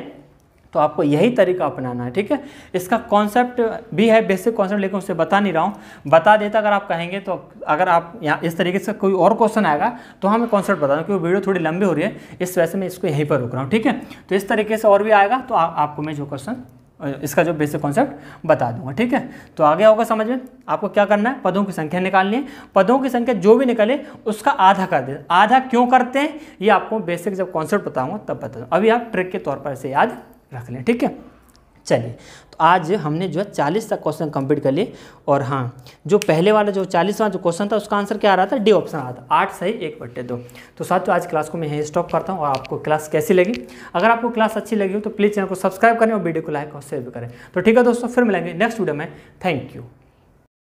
तो आपको यही तरीका अपनाना है ठीक है इसका कॉन्सेप्ट भी है बेसिक कॉन्सेप्ट लेकिन उसे बता नहीं रहा हूँ बता देता अगर आप कहेंगे तो अगर आप यहाँ इस तरीके से कोई और क्वेश्चन आएगा तो हमें हाँ, कॉन्सेप्ट बता दूँ क्योंकि वीडियो थोड़ी लंबी हो रही है इस वजह से मैं इसको यहीं पर रोक रहा हूँ ठीक है तो इस तरीके से और भी आएगा तो आ, आपको मैं जो क्वेश्चन इसका जो बेसिक कॉन्सेप्ट बता दूंगा ठीक है तो आगे होगा समझ में आपको क्या करना है पदों की संख्या निकालनी है पदों की संख्या जो भी निकले उसका आधा कर दे आधा क्यों करते हैं ये आपको बेसिक जब कॉन्सेप्ट बताऊंगा तब बता दूँ अभी आप ट्रिक के तौर पर इसे याद रख लें ठीक है चलिए आज हमने जो है चालीस तक क्वेश्चन कंप्लीट कर लिए और हाँ जो पहले वाला जो चालीसवां जो क्वेश्चन था उसका आंसर क्या आ रहा था डी ऑप्शन आ रहा था आठ सही एक बट्टे दो तो साथियों आज क्लास को मैं यहीं स्टॉप करता हूँ और आपको क्लास कैसी लगी अगर आपको क्लास अच्छी लगी हो तो प्लीज़ चैनल को सब्सक्राइब करें और वीडियो को लाइक और शेयर भी करें तो ठीक है दोस्तों फिर मिलेंगे नेक्स्ट वीडियो में थैंक यू